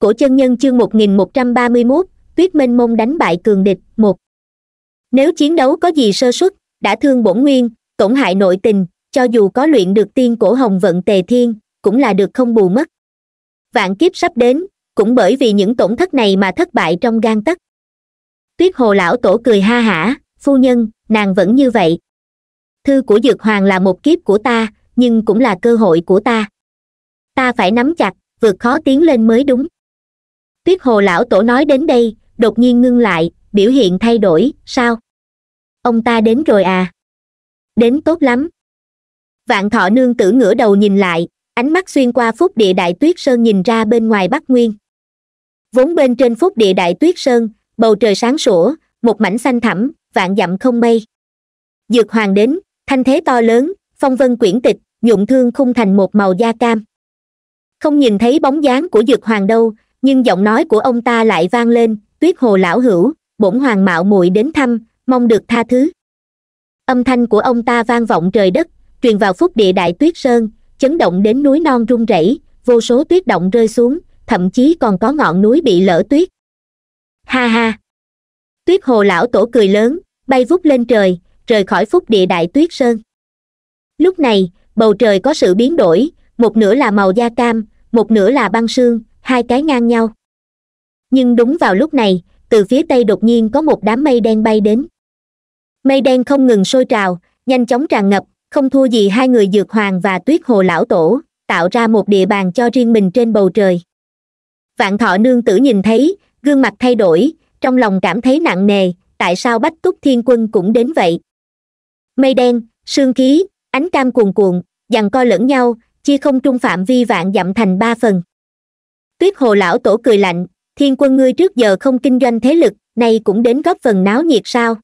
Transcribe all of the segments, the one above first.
cổ chân nhân chương 1131, tuyết minh mông đánh bại cường địch một nếu chiến đấu có gì sơ suất đã thương bổn nguyên tổn hại nội tình cho dù có luyện được tiên cổ hồng vận tề thiên cũng là được không bù mất vạn kiếp sắp đến cũng bởi vì những tổn thất này mà thất bại trong gan tất tuyết hồ lão tổ cười ha hả phu nhân nàng vẫn như vậy thư của dược hoàng là một kiếp của ta nhưng cũng là cơ hội của ta ta phải nắm chặt vượt khó tiến lên mới đúng Tiết hồ lão tổ nói đến đây đột nhiên ngưng lại biểu hiện thay đổi sao ông ta đến rồi à đến tốt lắm vạn thọ nương tử ngửa đầu nhìn lại ánh mắt xuyên qua phúc địa đại tuyết sơn nhìn ra bên ngoài bắc nguyên vốn bên trên phúc địa đại tuyết sơn bầu trời sáng sủa một mảnh xanh thẳm vạn dặm không mây dược hoàng đến thanh thế to lớn phong vân quyển tịch nhuộm thương khung thành một màu da cam không nhìn thấy bóng dáng của dược hoàng đâu nhưng giọng nói của ông ta lại vang lên tuyết hồ lão hữu bổn hoàng mạo muội đến thăm mong được tha thứ âm thanh của ông ta vang vọng trời đất truyền vào phúc địa đại tuyết sơn chấn động đến núi non rung rẩy vô số tuyết động rơi xuống thậm chí còn có ngọn núi bị lở tuyết ha ha tuyết hồ lão tổ cười lớn bay vút lên trời rời khỏi phúc địa đại tuyết sơn lúc này bầu trời có sự biến đổi một nửa là màu da cam một nửa là băng sương hai cái ngang nhau nhưng đúng vào lúc này từ phía tây đột nhiên có một đám mây đen bay đến mây đen không ngừng sôi trào nhanh chóng tràn ngập không thua gì hai người dược hoàng và tuyết hồ lão tổ tạo ra một địa bàn cho riêng mình trên bầu trời vạn thọ nương tử nhìn thấy gương mặt thay đổi trong lòng cảm thấy nặng nề tại sao bách túc thiên quân cũng đến vậy mây đen sương khí ánh cam cuồn cuộn dằn co lẫn nhau chia không trung phạm vi vạn dặm thành ba phần tuyết hồ lão tổ cười lạnh thiên quân ngươi trước giờ không kinh doanh thế lực nay cũng đến góp phần náo nhiệt sao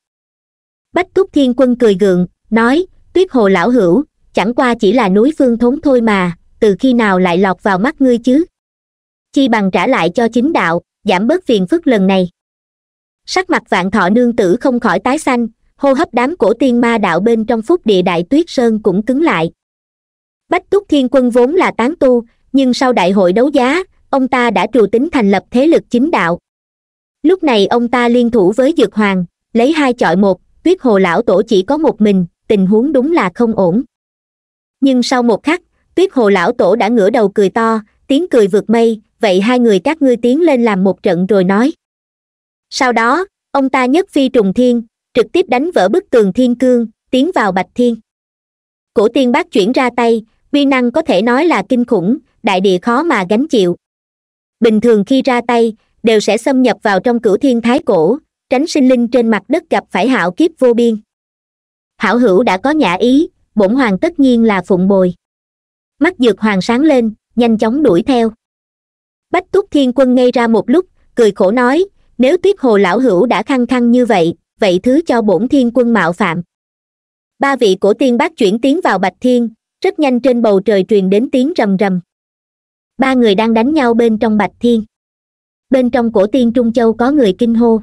bách túc thiên quân cười gượng nói tuyết hồ lão hữu chẳng qua chỉ là núi phương thốn thôi mà từ khi nào lại lọt vào mắt ngươi chứ chi bằng trả lại cho chính đạo giảm bớt phiền phức lần này sắc mặt vạn thọ nương tử không khỏi tái xanh hô hấp đám cổ tiên ma đạo bên trong phúc địa đại tuyết sơn cũng cứng lại bách túc thiên quân vốn là tán tu nhưng sau đại hội đấu giá ông ta đã trù tính thành lập thế lực chính đạo lúc này ông ta liên thủ với dược hoàng lấy hai chọi một tuyết hồ lão tổ chỉ có một mình tình huống đúng là không ổn nhưng sau một khắc tuyết hồ lão tổ đã ngửa đầu cười to tiếng cười vượt mây vậy hai người các ngươi tiến lên làm một trận rồi nói sau đó ông ta nhất phi trùng thiên trực tiếp đánh vỡ bức tường thiên cương tiến vào bạch thiên cổ tiên bác chuyển ra tay uy năng có thể nói là kinh khủng đại địa khó mà gánh chịu bình thường khi ra tay đều sẽ xâm nhập vào trong cửu thiên thái cổ tránh sinh linh trên mặt đất gặp phải hạo kiếp vô biên hảo hữu đã có nhã ý bổn hoàng tất nhiên là phụng bồi mắt dược hoàng sáng lên nhanh chóng đuổi theo bách túc thiên quân ngay ra một lúc cười khổ nói nếu tuyết hồ lão hữu đã khăng khăng như vậy vậy thứ cho bổn thiên quân mạo phạm ba vị cổ tiên bác chuyển tiến vào bạch thiên rất nhanh trên bầu trời truyền đến tiếng rầm rầm ba người đang đánh nhau bên trong bạch thiên bên trong cổ tiên trung châu có người kinh hô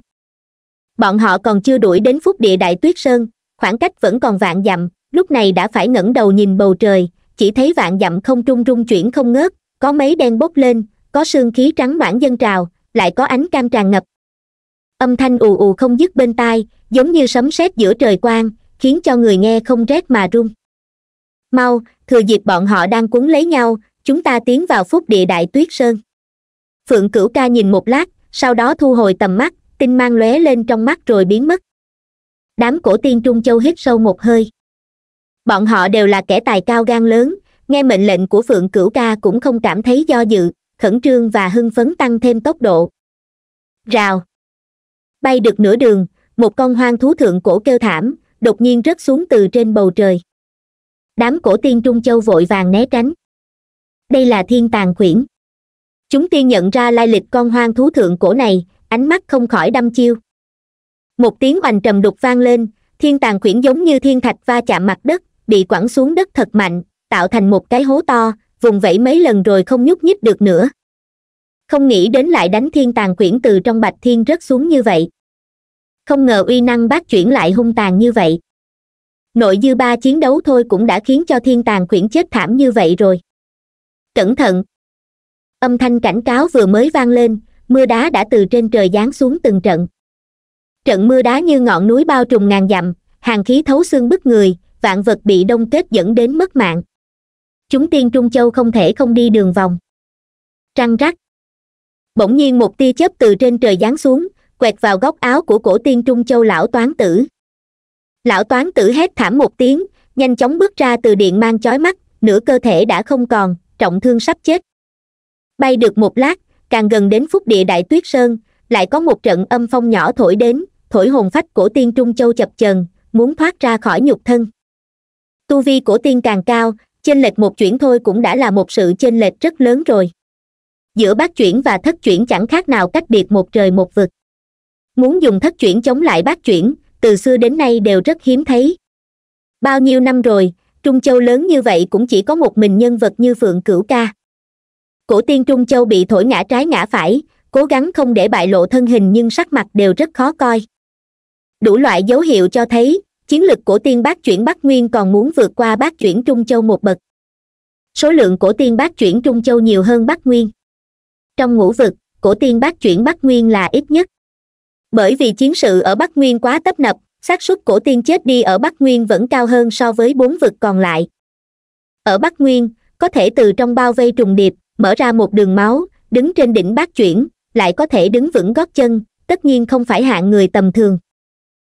bọn họ còn chưa đuổi đến phúc địa đại tuyết sơn khoảng cách vẫn còn vạn dặm lúc này đã phải ngẩng đầu nhìn bầu trời chỉ thấy vạn dặm không trung rung chuyển không ngớt có mấy đen bốc lên có sương khí trắng loãng dân trào lại có ánh cam tràn ngập âm thanh ù ù không dứt bên tai giống như sấm sét giữa trời quang khiến cho người nghe không rét mà run mau thừa dịp bọn họ đang cuốn lấy nhau chúng ta tiến vào phúc địa đại tuyết sơn phượng cửu ca nhìn một lát sau đó thu hồi tầm mắt tinh mang lóe lên trong mắt rồi biến mất đám cổ tiên trung châu hít sâu một hơi bọn họ đều là kẻ tài cao gan lớn nghe mệnh lệnh của phượng cửu ca cũng không cảm thấy do dự khẩn trương và hưng phấn tăng thêm tốc độ rào bay được nửa đường một con hoang thú thượng cổ kêu thảm đột nhiên rớt xuống từ trên bầu trời đám cổ tiên trung châu vội vàng né tránh đây là thiên tàng quyển chúng tiên nhận ra lai lịch con hoang thú thượng cổ này ánh mắt không khỏi đăm chiêu một tiếng oành trầm đục vang lên thiên tàng quyển giống như thiên thạch va chạm mặt đất bị quẳng xuống đất thật mạnh tạo thành một cái hố to vùng vẫy mấy lần rồi không nhúc nhích được nữa không nghĩ đến lại đánh thiên tàng quyển từ trong bạch thiên rớt xuống như vậy không ngờ uy năng bác chuyển lại hung tàn như vậy nội dư ba chiến đấu thôi cũng đã khiến cho thiên tàng quyển chết thảm như vậy rồi cẩn thận âm thanh cảnh cáo vừa mới vang lên mưa đá đã từ trên trời giáng xuống từng trận trận mưa đá như ngọn núi bao trùm ngàn dặm hàng khí thấu xương bức người vạn vật bị đông kết dẫn đến mất mạng chúng tiên trung châu không thể không đi đường vòng trăng rắc bỗng nhiên một tia chớp từ trên trời giáng xuống quẹt vào góc áo của cổ tiên trung châu lão toán tử lão toán tử hét thảm một tiếng nhanh chóng bước ra từ điện mang chói mắt nửa cơ thể đã không còn trọng thương sắp chết bay được một lát càng gần đến phúc địa đại tuyết sơn lại có một trận âm phong nhỏ thổi đến thổi hồn phách cổ tiên trung châu chập chờn muốn thoát ra khỏi nhục thân tu vi cổ tiên càng cao chênh lệch một chuyển thôi cũng đã là một sự chênh lệch rất lớn rồi giữa bát chuyển và thất chuyển chẳng khác nào cách biệt một trời một vực muốn dùng thất chuyển chống lại bát chuyển từ xưa đến nay đều rất hiếm thấy bao nhiêu năm rồi trung châu lớn như vậy cũng chỉ có một mình nhân vật như phượng cửu ca cổ tiên trung châu bị thổi ngã trái ngã phải cố gắng không để bại lộ thân hình nhưng sắc mặt đều rất khó coi đủ loại dấu hiệu cho thấy chiến lực cổ tiên bác chuyển bắc nguyên còn muốn vượt qua bác chuyển trung châu một bậc số lượng cổ tiên bác chuyển trung châu nhiều hơn bắc nguyên trong ngũ vực cổ tiên bác chuyển bắc nguyên là ít nhất bởi vì chiến sự ở bắc nguyên quá tấp nập xác suất cổ tiên chết đi ở Bắc Nguyên vẫn cao hơn so với bốn vực còn lại. Ở Bắc Nguyên, có thể từ trong bao vây trùng điệp, mở ra một đường máu, đứng trên đỉnh bát chuyển, lại có thể đứng vững gót chân, tất nhiên không phải hạng người tầm thường.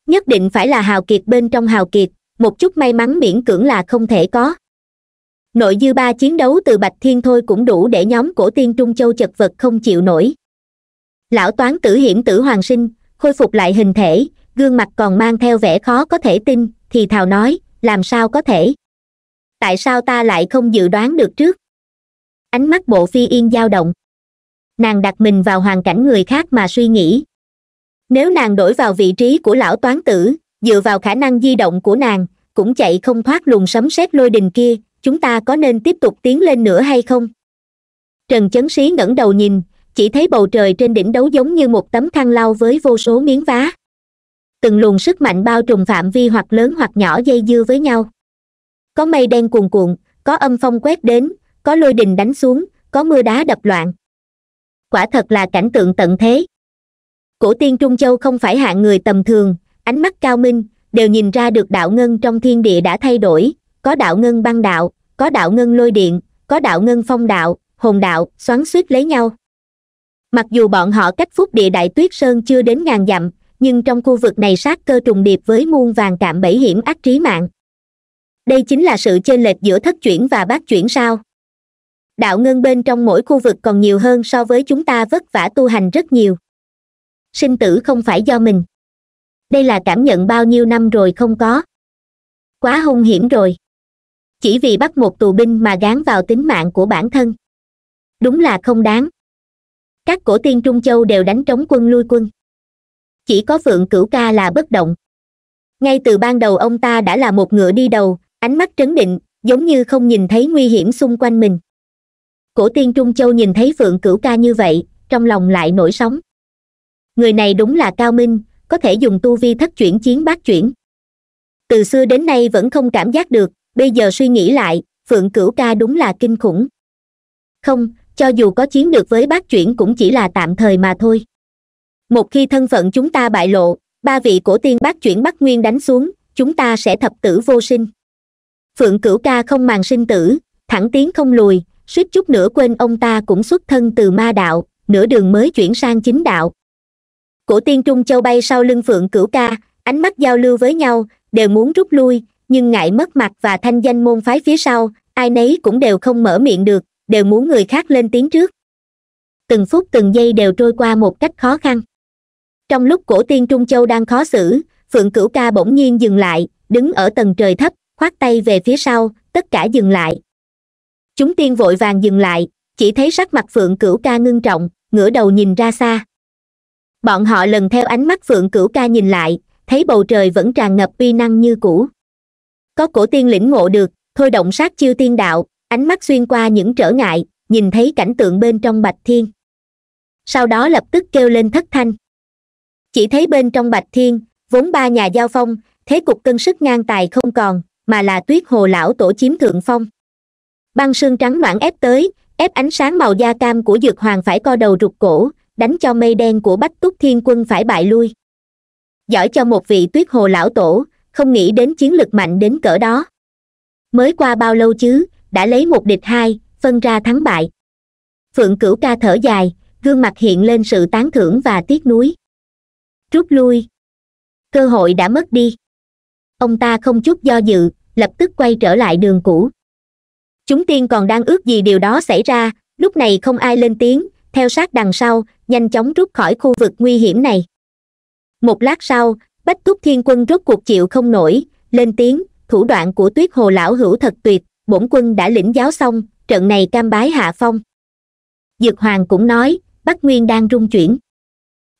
Nhất định phải là hào kiệt bên trong hào kiệt, một chút may mắn miễn cưỡng là không thể có. Nội dư ba chiến đấu từ Bạch Thiên thôi cũng đủ để nhóm cổ tiên Trung Châu chật vật không chịu nổi. Lão toán tử hiểm tử hoàng sinh, khôi phục lại hình thể, gương mặt còn mang theo vẻ khó có thể tin thì thào nói làm sao có thể tại sao ta lại không dự đoán được trước ánh mắt bộ phi yên dao động nàng đặt mình vào hoàn cảnh người khác mà suy nghĩ nếu nàng đổi vào vị trí của lão toán tử dựa vào khả năng di động của nàng cũng chạy không thoát luồng sấm sét lôi đình kia chúng ta có nên tiếp tục tiến lên nữa hay không trần chấn sĩ ngẩng đầu nhìn chỉ thấy bầu trời trên đỉnh đấu giống như một tấm khăn lau với vô số miếng vá từng luồng sức mạnh bao trùm phạm vi hoặc lớn hoặc nhỏ dây dưa với nhau có mây đen cuồn cuộn có âm phong quét đến có lôi đình đánh xuống có mưa đá đập loạn quả thật là cảnh tượng tận thế cổ tiên trung châu không phải hạng người tầm thường ánh mắt cao minh đều nhìn ra được đạo ngân trong thiên địa đã thay đổi có đạo ngân băng đạo có đạo ngân lôi điện có đạo ngân phong đạo hồn đạo xoắn suýt lấy nhau mặc dù bọn họ cách phúc địa đại tuyết sơn chưa đến ngàn dặm nhưng trong khu vực này sát cơ trùng điệp với muôn vàng cạm bẫy hiểm ác trí mạng đây chính là sự chênh lệch giữa thất chuyển và bát chuyển sao đạo ngân bên trong mỗi khu vực còn nhiều hơn so với chúng ta vất vả tu hành rất nhiều sinh tử không phải do mình đây là cảm nhận bao nhiêu năm rồi không có quá hung hiểm rồi chỉ vì bắt một tù binh mà gán vào tính mạng của bản thân đúng là không đáng các cổ tiên trung châu đều đánh trống quân lui quân chỉ có phượng cửu ca là bất động ngay từ ban đầu ông ta đã là một ngựa đi đầu ánh mắt trấn định giống như không nhìn thấy nguy hiểm xung quanh mình cổ tiên trung châu nhìn thấy phượng cửu ca như vậy trong lòng lại nổi sóng người này đúng là cao minh có thể dùng tu vi thất chuyển chiến bát chuyển từ xưa đến nay vẫn không cảm giác được bây giờ suy nghĩ lại phượng cửu ca đúng là kinh khủng không cho dù có chiến được với bát chuyển cũng chỉ là tạm thời mà thôi một khi thân phận chúng ta bại lộ ba vị cổ tiên bác chuyển bắc nguyên đánh xuống chúng ta sẽ thập tử vô sinh phượng cửu ca không màng sinh tử thẳng tiến không lùi suýt chút nữa quên ông ta cũng xuất thân từ ma đạo nửa đường mới chuyển sang chính đạo cổ tiên trung châu bay sau lưng phượng cửu ca ánh mắt giao lưu với nhau đều muốn rút lui nhưng ngại mất mặt và thanh danh môn phái phía sau ai nấy cũng đều không mở miệng được đều muốn người khác lên tiếng trước từng phút từng giây đều trôi qua một cách khó khăn trong lúc cổ tiên trung châu đang khó xử phượng cửu ca bỗng nhiên dừng lại đứng ở tầng trời thấp khoát tay về phía sau tất cả dừng lại chúng tiên vội vàng dừng lại chỉ thấy sắc mặt phượng cửu ca ngưng trọng ngửa đầu nhìn ra xa bọn họ lần theo ánh mắt phượng cửu ca nhìn lại thấy bầu trời vẫn tràn ngập uy năng như cũ có cổ tiên lĩnh ngộ được thôi động sát chiêu tiên đạo ánh mắt xuyên qua những trở ngại nhìn thấy cảnh tượng bên trong bạch thiên sau đó lập tức kêu lên thất thanh chỉ thấy bên trong bạch thiên vốn ba nhà giao phong thế cục cân sức ngang tài không còn mà là tuyết hồ lão tổ chiếm thượng phong băng sương trắng loãng ép tới ép ánh sáng màu da cam của dược hoàng phải co đầu rụt cổ đánh cho mây đen của bách túc thiên quân phải bại lui giỏi cho một vị tuyết hồ lão tổ không nghĩ đến chiến lực mạnh đến cỡ đó mới qua bao lâu chứ đã lấy một địch hai phân ra thắng bại phượng cửu ca thở dài gương mặt hiện lên sự tán thưởng và tiếc nuối rút lui cơ hội đã mất đi ông ta không chút do dự lập tức quay trở lại đường cũ chúng tiên còn đang ước gì điều đó xảy ra lúc này không ai lên tiếng theo sát đằng sau nhanh chóng rút khỏi khu vực nguy hiểm này một lát sau bách túc thiên quân rút cuộc chịu không nổi lên tiếng thủ đoạn của tuyết hồ lão hữu thật tuyệt bổn quân đã lĩnh giáo xong trận này cam bái hạ phong dược hoàng cũng nói bắc nguyên đang rung chuyển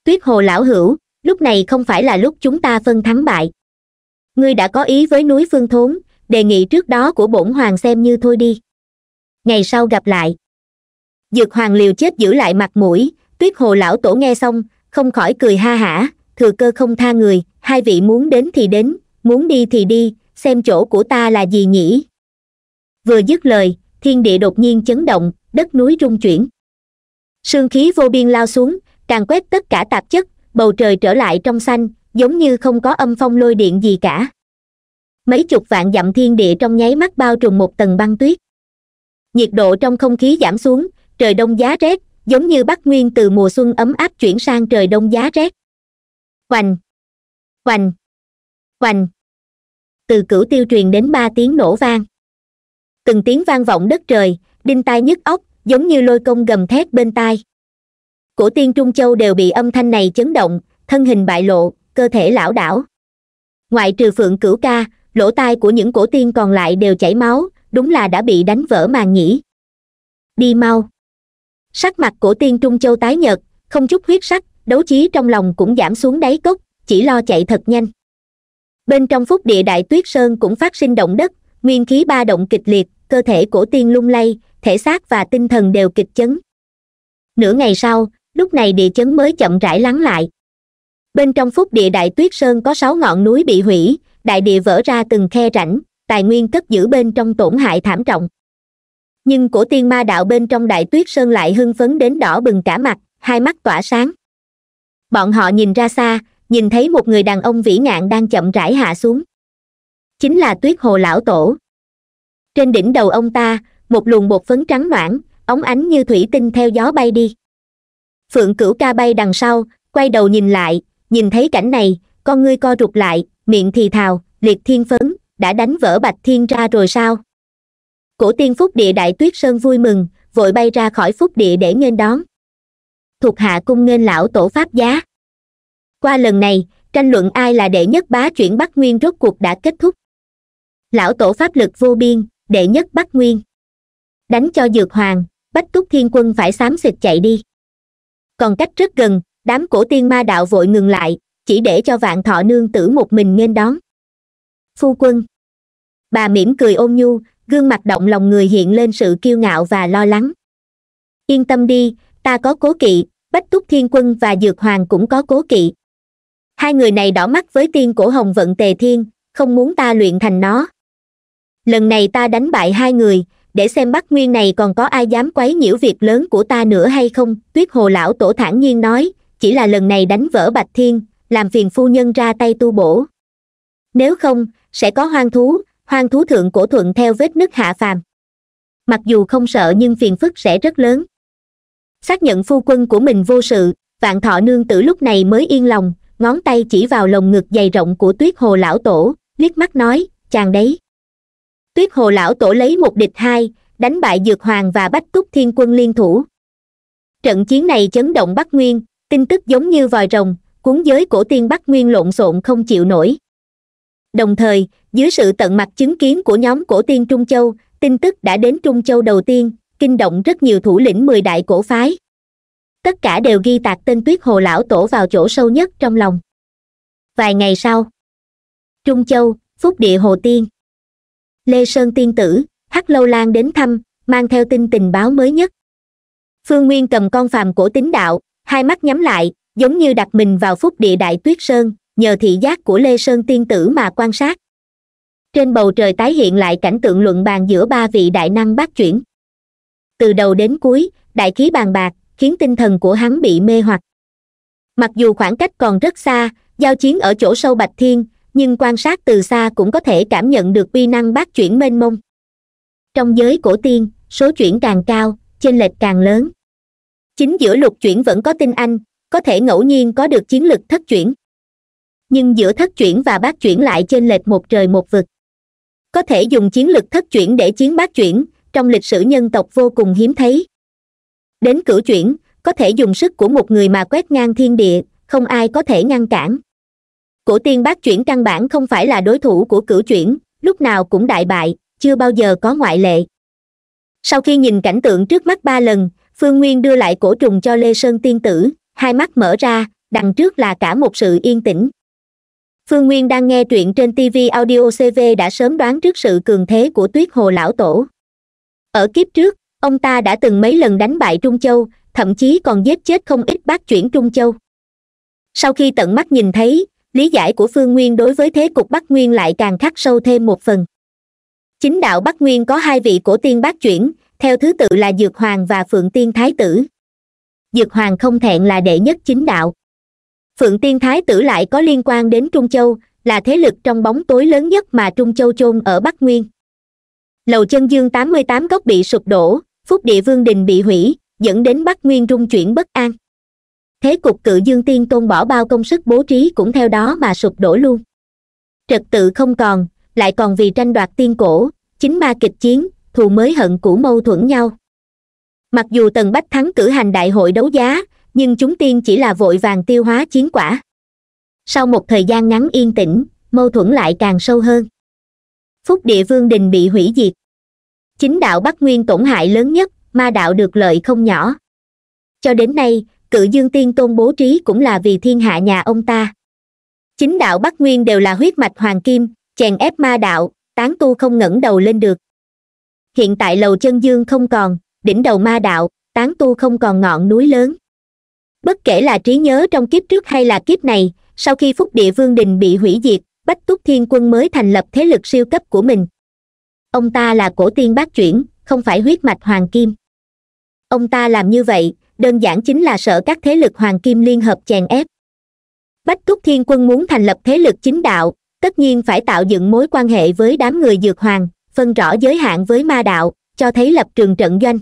tuyết hồ lão hữu lúc này không phải là lúc chúng ta phân thắng bại ngươi đã có ý với núi phương thốn đề nghị trước đó của bổn hoàng xem như thôi đi ngày sau gặp lại dược hoàng liều chết giữ lại mặt mũi tuyết hồ lão tổ nghe xong không khỏi cười ha hả thừa cơ không tha người hai vị muốn đến thì đến muốn đi thì đi xem chỗ của ta là gì nhỉ vừa dứt lời thiên địa đột nhiên chấn động đất núi rung chuyển sương khí vô biên lao xuống càng quét tất cả tạp chất bầu trời trở lại trong xanh giống như không có âm phong lôi điện gì cả mấy chục vạn dặm thiên địa trong nháy mắt bao trùm một tầng băng tuyết nhiệt độ trong không khí giảm xuống trời đông giá rét giống như bắt nguyên từ mùa xuân ấm áp chuyển sang trời đông giá rét hoành hoành hoành từ cửu tiêu truyền đến ba tiếng nổ vang từng tiếng vang vọng đất trời đinh tai nhức óc giống như lôi công gầm thét bên tai cổ tiên trung châu đều bị âm thanh này chấn động thân hình bại lộ cơ thể lão đảo ngoại trừ phượng cửu ca lỗ tai của những cổ tiên còn lại đều chảy máu đúng là đã bị đánh vỡ màn nhĩ đi mau sắc mặt cổ tiên trung châu tái nhợt không chút huyết sắc đấu trí trong lòng cũng giảm xuống đáy cốc chỉ lo chạy thật nhanh bên trong phúc địa đại tuyết sơn cũng phát sinh động đất nguyên khí ba động kịch liệt cơ thể cổ tiên lung lay thể xác và tinh thần đều kịch chấn nửa ngày sau lúc này địa chấn mới chậm rãi lắng lại bên trong phúc địa đại tuyết sơn có sáu ngọn núi bị hủy đại địa vỡ ra từng khe rãnh tài nguyên cất giữ bên trong tổn hại thảm trọng nhưng cổ tiên ma đạo bên trong đại tuyết sơn lại hưng phấn đến đỏ bừng cả mặt hai mắt tỏa sáng bọn họ nhìn ra xa nhìn thấy một người đàn ông vĩ ngạn đang chậm rãi hạ xuống chính là tuyết hồ lão tổ trên đỉnh đầu ông ta một luồng bột phấn trắng loãng óng ánh như thủy tinh theo gió bay đi phượng cửu ca bay đằng sau quay đầu nhìn lại nhìn thấy cảnh này con ngươi co rụt lại miệng thì thào liệt thiên phấn đã đánh vỡ bạch thiên ra rồi sao cổ tiên phúc địa đại tuyết sơn vui mừng vội bay ra khỏi phúc địa để nghênh đón thuộc hạ cung nghênh lão tổ pháp giá qua lần này tranh luận ai là đệ nhất bá chuyển bắc nguyên rốt cuộc đã kết thúc lão tổ pháp lực vô biên đệ nhất bắc nguyên đánh cho dược hoàng bách túc thiên quân phải xám xịt chạy đi còn cách rất gần đám cổ tiên ma đạo vội ngừng lại chỉ để cho vạn thọ nương tử một mình nên đón phu quân bà mỉm cười ôn nhu gương mặt động lòng người hiện lên sự kiêu ngạo và lo lắng yên tâm đi ta có cố kỵ bách túc thiên quân và dược hoàng cũng có cố kỵ hai người này đỏ mắt với tiên cổ hồng vận tề thiên không muốn ta luyện thành nó lần này ta đánh bại hai người để xem bắc nguyên này còn có ai dám quấy nhiễu việc lớn của ta nữa hay không tuyết hồ lão tổ thản nhiên nói chỉ là lần này đánh vỡ bạch thiên làm phiền phu nhân ra tay tu bổ nếu không sẽ có hoang thú hoang thú thượng cổ thuận theo vết nứt hạ phàm mặc dù không sợ nhưng phiền phức sẽ rất lớn xác nhận phu quân của mình vô sự vạn thọ nương tử lúc này mới yên lòng ngón tay chỉ vào lồng ngực dày rộng của tuyết hồ lão tổ liếc mắt nói chàng đấy tuyết hồ lão tổ lấy một địch hai đánh bại dược hoàng và bách túc thiên quân liên thủ trận chiến này chấn động bắc nguyên tin tức giống như vòi rồng cuốn giới cổ tiên bắc nguyên lộn xộn không chịu nổi đồng thời dưới sự tận mặt chứng kiến của nhóm cổ tiên trung châu tin tức đã đến trung châu đầu tiên kinh động rất nhiều thủ lĩnh mười đại cổ phái tất cả đều ghi tạc tên tuyết hồ lão tổ vào chỗ sâu nhất trong lòng vài ngày sau trung châu phúc địa hồ tiên lê sơn tiên tử hắc lâu lan đến thăm mang theo tin tình báo mới nhất phương nguyên cầm con phàm cổ tính đạo hai mắt nhắm lại giống như đặt mình vào phúc địa đại tuyết sơn nhờ thị giác của lê sơn tiên tử mà quan sát trên bầu trời tái hiện lại cảnh tượng luận bàn giữa ba vị đại năng bát chuyển từ đầu đến cuối đại khí bàn bạc khiến tinh thần của hắn bị mê hoặc mặc dù khoảng cách còn rất xa giao chiến ở chỗ sâu bạch thiên nhưng quan sát từ xa cũng có thể cảm nhận được uy năng bát chuyển mênh mông trong giới cổ tiên số chuyển càng cao chênh lệch càng lớn chính giữa lục chuyển vẫn có tinh anh có thể ngẫu nhiên có được chiến lực thất chuyển nhưng giữa thất chuyển và bát chuyển lại chênh lệch một trời một vực có thể dùng chiến lực thất chuyển để chiến bát chuyển trong lịch sử nhân tộc vô cùng hiếm thấy đến cửu chuyển có thể dùng sức của một người mà quét ngang thiên địa không ai có thể ngăn cản cổ tiên bác chuyển căn bản không phải là đối thủ của cửu chuyển lúc nào cũng đại bại chưa bao giờ có ngoại lệ sau khi nhìn cảnh tượng trước mắt ba lần phương nguyên đưa lại cổ trùng cho lê sơn tiên tử hai mắt mở ra đằng trước là cả một sự yên tĩnh phương nguyên đang nghe truyện trên tv audio cv đã sớm đoán trước sự cường thế của tuyết hồ lão tổ ở kiếp trước ông ta đã từng mấy lần đánh bại trung châu thậm chí còn giết chết không ít bác chuyển trung châu sau khi tận mắt nhìn thấy lý giải của phương nguyên đối với thế cục bắc nguyên lại càng khắc sâu thêm một phần chính đạo bắc nguyên có hai vị cổ tiên bác chuyển theo thứ tự là dược hoàng và phượng tiên thái tử dược hoàng không thẹn là đệ nhất chính đạo phượng tiên thái tử lại có liên quan đến trung châu là thế lực trong bóng tối lớn nhất mà trung châu chôn ở bắc nguyên lầu chân dương tám mươi tám gốc bị sụp đổ phúc địa vương đình bị hủy dẫn đến bắc nguyên rung chuyển bất an thế cục cự dương tiên tôn bỏ bao công sức bố trí cũng theo đó mà sụp đổ luôn trật tự không còn lại còn vì tranh đoạt tiên cổ chính ma kịch chiến thù mới hận cũ mâu thuẫn nhau mặc dù tần bách thắng cử hành đại hội đấu giá nhưng chúng tiên chỉ là vội vàng tiêu hóa chiến quả sau một thời gian ngắn yên tĩnh mâu thuẫn lại càng sâu hơn phúc địa vương đình bị hủy diệt chính đạo bắc nguyên tổn hại lớn nhất ma đạo được lợi không nhỏ cho đến nay cự dương tiên tôn bố trí cũng là vì thiên hạ nhà ông ta chính đạo bắc nguyên đều là huyết mạch hoàng kim chèn ép ma đạo tán tu không ngẩng đầu lên được hiện tại lầu chân dương không còn đỉnh đầu ma đạo tán tu không còn ngọn núi lớn bất kể là trí nhớ trong kiếp trước hay là kiếp này sau khi phúc địa vương đình bị hủy diệt bách túc thiên quân mới thành lập thế lực siêu cấp của mình ông ta là cổ tiên bát chuyển không phải huyết mạch hoàng kim ông ta làm như vậy đơn giản chính là sợ các thế lực hoàng kim liên hợp chèn ép bách túc thiên quân muốn thành lập thế lực chính đạo tất nhiên phải tạo dựng mối quan hệ với đám người dược hoàng phân rõ giới hạn với ma đạo cho thấy lập trường trận doanh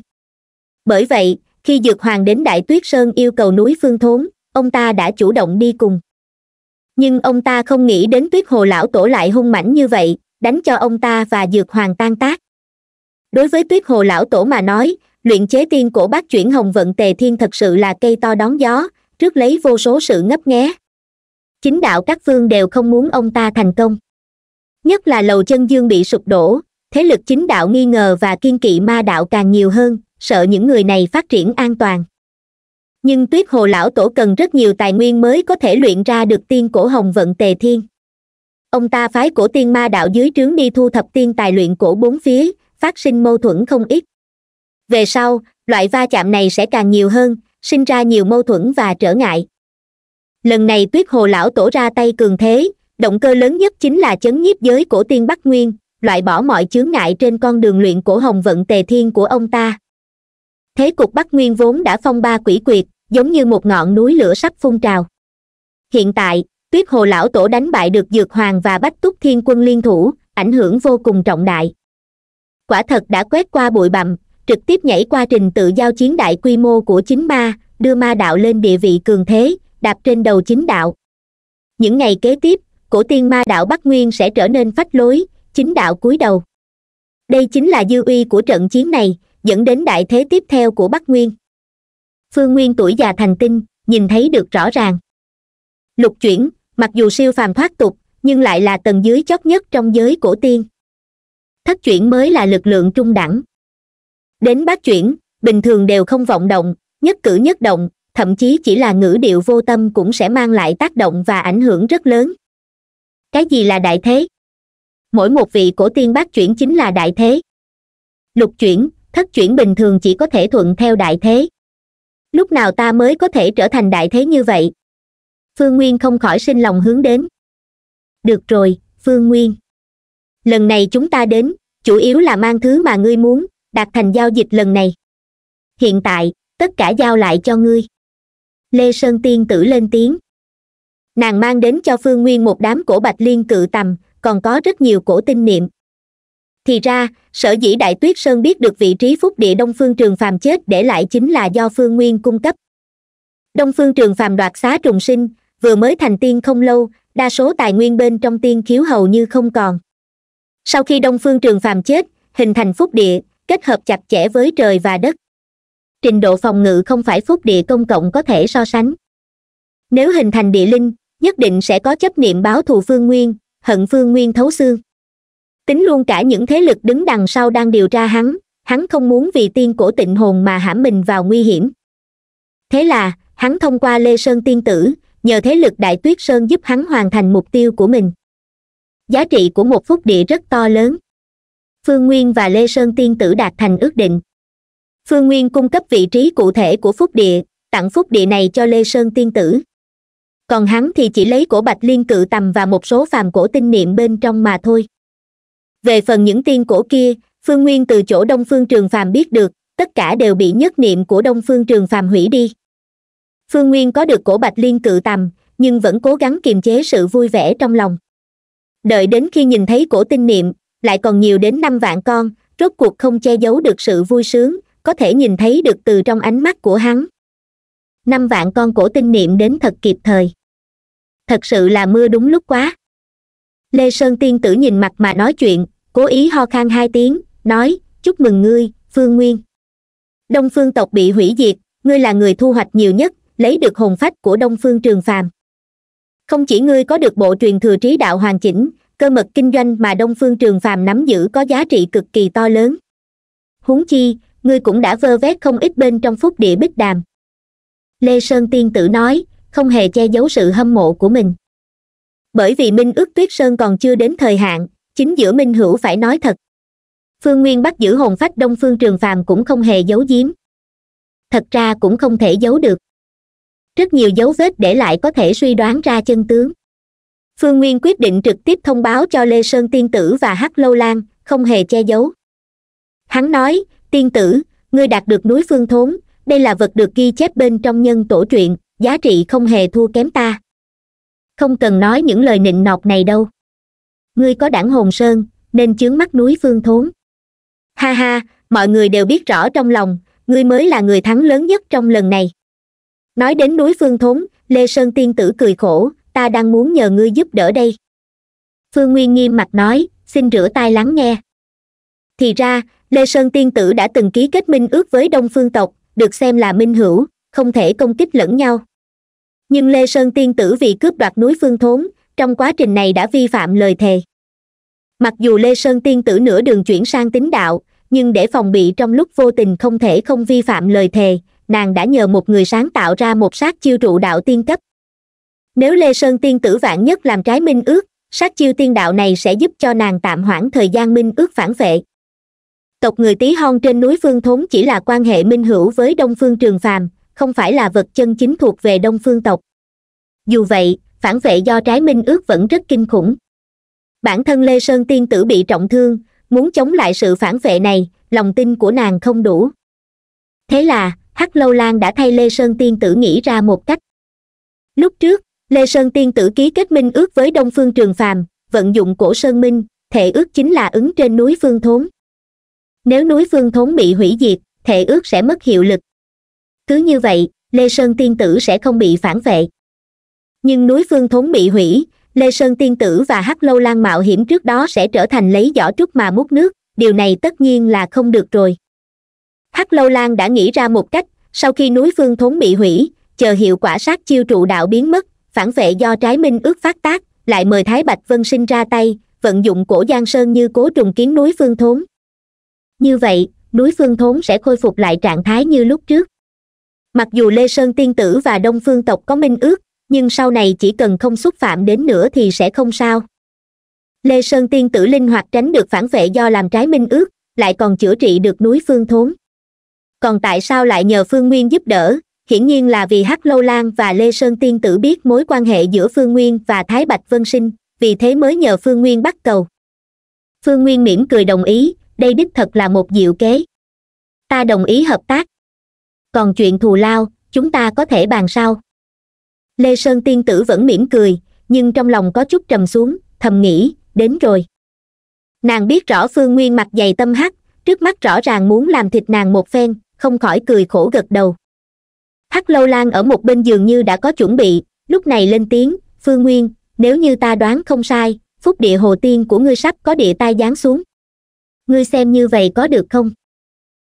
bởi vậy khi dược hoàng đến đại tuyết sơn yêu cầu núi phương thốn ông ta đã chủ động đi cùng nhưng ông ta không nghĩ đến tuyết hồ lão tổ lại hung mãnh như vậy đánh cho ông ta và dược hoàng tan tác đối với tuyết hồ lão tổ mà nói luyện chế tiên cổ bát chuyển hồng vận tề thiên thật sự là cây to đón gió trước lấy vô số sự ngấp nghé chính đạo các phương đều không muốn ông ta thành công nhất là lầu chân dương bị sụp đổ thế lực chính đạo nghi ngờ và kiên kỵ ma đạo càng nhiều hơn sợ những người này phát triển an toàn nhưng tuyết hồ lão tổ cần rất nhiều tài nguyên mới có thể luyện ra được tiên cổ hồng vận tề thiên ông ta phái cổ tiên ma đạo dưới trướng đi thu thập tiên tài luyện cổ bốn phía phát sinh mâu thuẫn không ít về sau loại va chạm này sẽ càng nhiều hơn sinh ra nhiều mâu thuẫn và trở ngại lần này tuyết hồ lão tổ ra tay cường thế động cơ lớn nhất chính là chấn nhiếp giới cổ tiên bắc nguyên loại bỏ mọi chướng ngại trên con đường luyện cổ hồng vận tề thiên của ông ta thế cục bắc nguyên vốn đã phong ba quỷ quyệt giống như một ngọn núi lửa sắp phun trào hiện tại tuyết hồ lão tổ đánh bại được dược hoàng và bách túc thiên quân liên thủ ảnh hưởng vô cùng trọng đại quả thật đã quét qua bụi bặm trực tiếp nhảy qua trình tự giao chiến đại quy mô của chính ma đưa ma đạo lên địa vị cường thế đạp trên đầu chính đạo những ngày kế tiếp cổ tiên ma đạo bắc nguyên sẽ trở nên phách lối chính đạo cúi đầu đây chính là dư uy của trận chiến này dẫn đến đại thế tiếp theo của bắc nguyên phương nguyên tuổi già thành tinh nhìn thấy được rõ ràng lục chuyển mặc dù siêu phàm thoát tục nhưng lại là tầng dưới chót nhất trong giới cổ tiên thất chuyển mới là lực lượng trung đẳng đến bát chuyển bình thường đều không vọng động nhất cử nhất động thậm chí chỉ là ngữ điệu vô tâm cũng sẽ mang lại tác động và ảnh hưởng rất lớn cái gì là đại thế mỗi một vị cổ tiên bát chuyển chính là đại thế lục chuyển thất chuyển bình thường chỉ có thể thuận theo đại thế lúc nào ta mới có thể trở thành đại thế như vậy phương nguyên không khỏi sinh lòng hướng đến được rồi phương nguyên lần này chúng ta đến chủ yếu là mang thứ mà ngươi muốn đạt thành giao dịch lần này hiện tại tất cả giao lại cho ngươi lê sơn tiên tử lên tiếng nàng mang đến cho phương nguyên một đám cổ bạch liên cự tầm còn có rất nhiều cổ tinh niệm thì ra sở dĩ đại tuyết sơn biết được vị trí phúc địa đông phương trường phàm chết để lại chính là do phương nguyên cung cấp đông phương trường phàm đoạt xá trùng sinh vừa mới thành tiên không lâu đa số tài nguyên bên trong tiên khiếu hầu như không còn sau khi đông phương trường phàm chết hình thành phúc địa kết hợp chặt chẽ với trời và đất trình độ phòng ngự không phải phúc địa công cộng có thể so sánh nếu hình thành địa linh nhất định sẽ có chấp niệm báo thù phương nguyên hận phương nguyên thấu xương tính luôn cả những thế lực đứng đằng sau đang điều tra hắn hắn không muốn vì tiên cổ tịnh hồn mà hãm mình vào nguy hiểm thế là hắn thông qua lê sơn tiên tử nhờ thế lực đại tuyết sơn giúp hắn hoàn thành mục tiêu của mình giá trị của một phúc địa rất to lớn phương nguyên và lê sơn tiên tử đạt thành ước định phương nguyên cung cấp vị trí cụ thể của phúc địa tặng phúc địa này cho lê sơn tiên tử còn hắn thì chỉ lấy cổ bạch liên cự tầm và một số phàm cổ tinh niệm bên trong mà thôi về phần những tiên cổ kia phương nguyên từ chỗ đông phương trường phàm biết được tất cả đều bị nhất niệm của đông phương trường phàm hủy đi phương nguyên có được cổ bạch liên cự tầm nhưng vẫn cố gắng kiềm chế sự vui vẻ trong lòng đợi đến khi nhìn thấy cổ tinh niệm lại còn nhiều đến năm vạn con rốt cuộc không che giấu được sự vui sướng có thể nhìn thấy được từ trong ánh mắt của hắn năm vạn con cổ tinh niệm đến thật kịp thời thật sự là mưa đúng lúc quá lê sơn tiên tử nhìn mặt mà nói chuyện cố ý ho khan hai tiếng nói chúc mừng ngươi phương nguyên đông phương tộc bị hủy diệt ngươi là người thu hoạch nhiều nhất lấy được hồn phách của đông phương trường phàm không chỉ ngươi có được bộ truyền thừa trí đạo hoàn chỉnh cơ mật kinh doanh mà đông phương trường phàm nắm giữ có giá trị cực kỳ to lớn huống chi ngươi cũng đã vơ vét không ít bên trong phúc địa bích đàm lê sơn tiên tử nói không hề che giấu sự hâm mộ của mình bởi vì minh ước tuyết sơn còn chưa đến thời hạn chính giữa minh hữu phải nói thật phương nguyên bắt giữ hồn phách đông phương trường phàm cũng không hề giấu giếm thật ra cũng không thể giấu được rất nhiều dấu vết để lại có thể suy đoán ra chân tướng phương nguyên quyết định trực tiếp thông báo cho lê sơn tiên tử và hắc lâu lan không hề che giấu hắn nói tiên tử ngươi đạt được núi phương thốn đây là vật được ghi chép bên trong nhân tổ truyện giá trị không hề thua kém ta không cần nói những lời nịnh nọt này đâu ngươi có đảng hồn sơn nên chướng mắt núi phương thốn ha ha mọi người đều biết rõ trong lòng ngươi mới là người thắng lớn nhất trong lần này nói đến núi phương thốn lê sơn tiên tử cười khổ ta đang muốn nhờ ngươi giúp đỡ đây phương nguyên nghiêm mặt nói xin rửa tai lắng nghe thì ra lê sơn tiên tử đã từng ký kết minh ước với đông phương tộc được xem là minh hữu không thể công kích lẫn nhau nhưng lê sơn tiên tử vì cướp đoạt núi phương thốn trong quá trình này đã vi phạm lời thề mặc dù lê sơn tiên tử nửa đường chuyển sang tính đạo nhưng để phòng bị trong lúc vô tình không thể không vi phạm lời thề nàng đã nhờ một người sáng tạo ra một sát chiêu trụ đạo tiên cấp nếu lê sơn tiên tử vạn nhất làm trái minh ước sát chiêu tiên đạo này sẽ giúp cho nàng tạm hoãn thời gian minh ước phản vệ tộc người tí hon trên núi phương thốn chỉ là quan hệ minh hữu với đông phương trường phàm không phải là vật chân chính thuộc về đông phương tộc dù vậy phản vệ do trái minh ước vẫn rất kinh khủng bản thân lê sơn tiên tử bị trọng thương muốn chống lại sự phản vệ này lòng tin của nàng không đủ thế là hắc lâu lan đã thay lê sơn tiên tử nghĩ ra một cách lúc trước lê sơn tiên tử ký kết minh ước với đông phương trường phàm vận dụng cổ sơn minh thể ước chính là ứng trên núi phương thốn nếu núi phương thốn bị hủy diệt thể ước sẽ mất hiệu lực cứ như vậy lê sơn tiên tử sẽ không bị phản vệ nhưng núi phương thốn bị hủy lê sơn tiên tử và hắc lâu lan mạo hiểm trước đó sẽ trở thành lấy giỏ trúc mà mút nước điều này tất nhiên là không được rồi hắc lâu lan đã nghĩ ra một cách sau khi núi phương thốn bị hủy chờ hiệu quả sát chiêu trụ đạo biến mất phản vệ do trái minh ước phát tác lại mời thái bạch vân sinh ra tay vận dụng cổ giang sơn như cố trùng kiến núi phương thốn như vậy núi phương thốn sẽ khôi phục lại trạng thái như lúc trước mặc dù lê sơn tiên tử và đông phương tộc có minh ước nhưng sau này chỉ cần không xúc phạm đến nữa thì sẽ không sao lê sơn tiên tử linh hoạt tránh được phản vệ do làm trái minh ước lại còn chữa trị được núi phương thốn còn tại sao lại nhờ phương nguyên giúp đỡ hiển nhiên là vì hắc lâu lan và lê sơn tiên tử biết mối quan hệ giữa phương nguyên và thái bạch vân sinh vì thế mới nhờ phương nguyên bắt cầu phương nguyên mỉm cười đồng ý đây đích thật là một diệu kế ta đồng ý hợp tác còn chuyện thù lao chúng ta có thể bàn sau lê sơn tiên tử vẫn mỉm cười nhưng trong lòng có chút trầm xuống thầm nghĩ đến rồi nàng biết rõ phương nguyên mặt dày tâm hắc trước mắt rõ ràng muốn làm thịt nàng một phen không khỏi cười khổ gật đầu hắc lâu lan ở một bên giường như đã có chuẩn bị lúc này lên tiếng phương nguyên nếu như ta đoán không sai phúc địa hồ tiên của ngươi sắp có địa tai giáng xuống ngươi xem như vậy có được không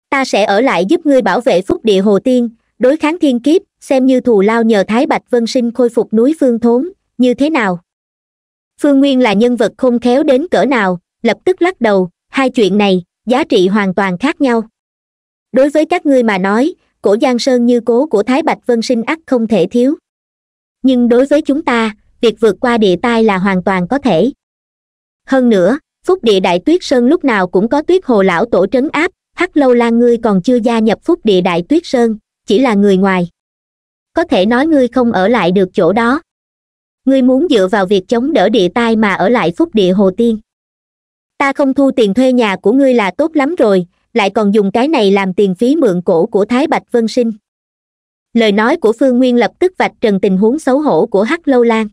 ta sẽ ở lại giúp ngươi bảo vệ phúc địa hồ tiên đối kháng thiên kiếp xem như thù lao nhờ thái bạch vân sinh khôi phục núi phương thốn như thế nào phương nguyên là nhân vật không khéo đến cỡ nào lập tức lắc đầu hai chuyện này giá trị hoàn toàn khác nhau đối với các ngươi mà nói cổ giang sơn như cố của thái bạch vân sinh ắt không thể thiếu nhưng đối với chúng ta việc vượt qua địa tai là hoàn toàn có thể hơn nữa phúc địa đại tuyết sơn lúc nào cũng có tuyết hồ lão tổ trấn áp hắc lâu lan ngươi còn chưa gia nhập phúc địa đại tuyết sơn chỉ là người ngoài có thể nói ngươi không ở lại được chỗ đó ngươi muốn dựa vào việc chống đỡ địa tai mà ở lại phúc địa hồ tiên ta không thu tiền thuê nhà của ngươi là tốt lắm rồi lại còn dùng cái này làm tiền phí mượn cổ của thái bạch vân sinh lời nói của phương nguyên lập tức vạch trần tình huống xấu hổ của hắc lâu lan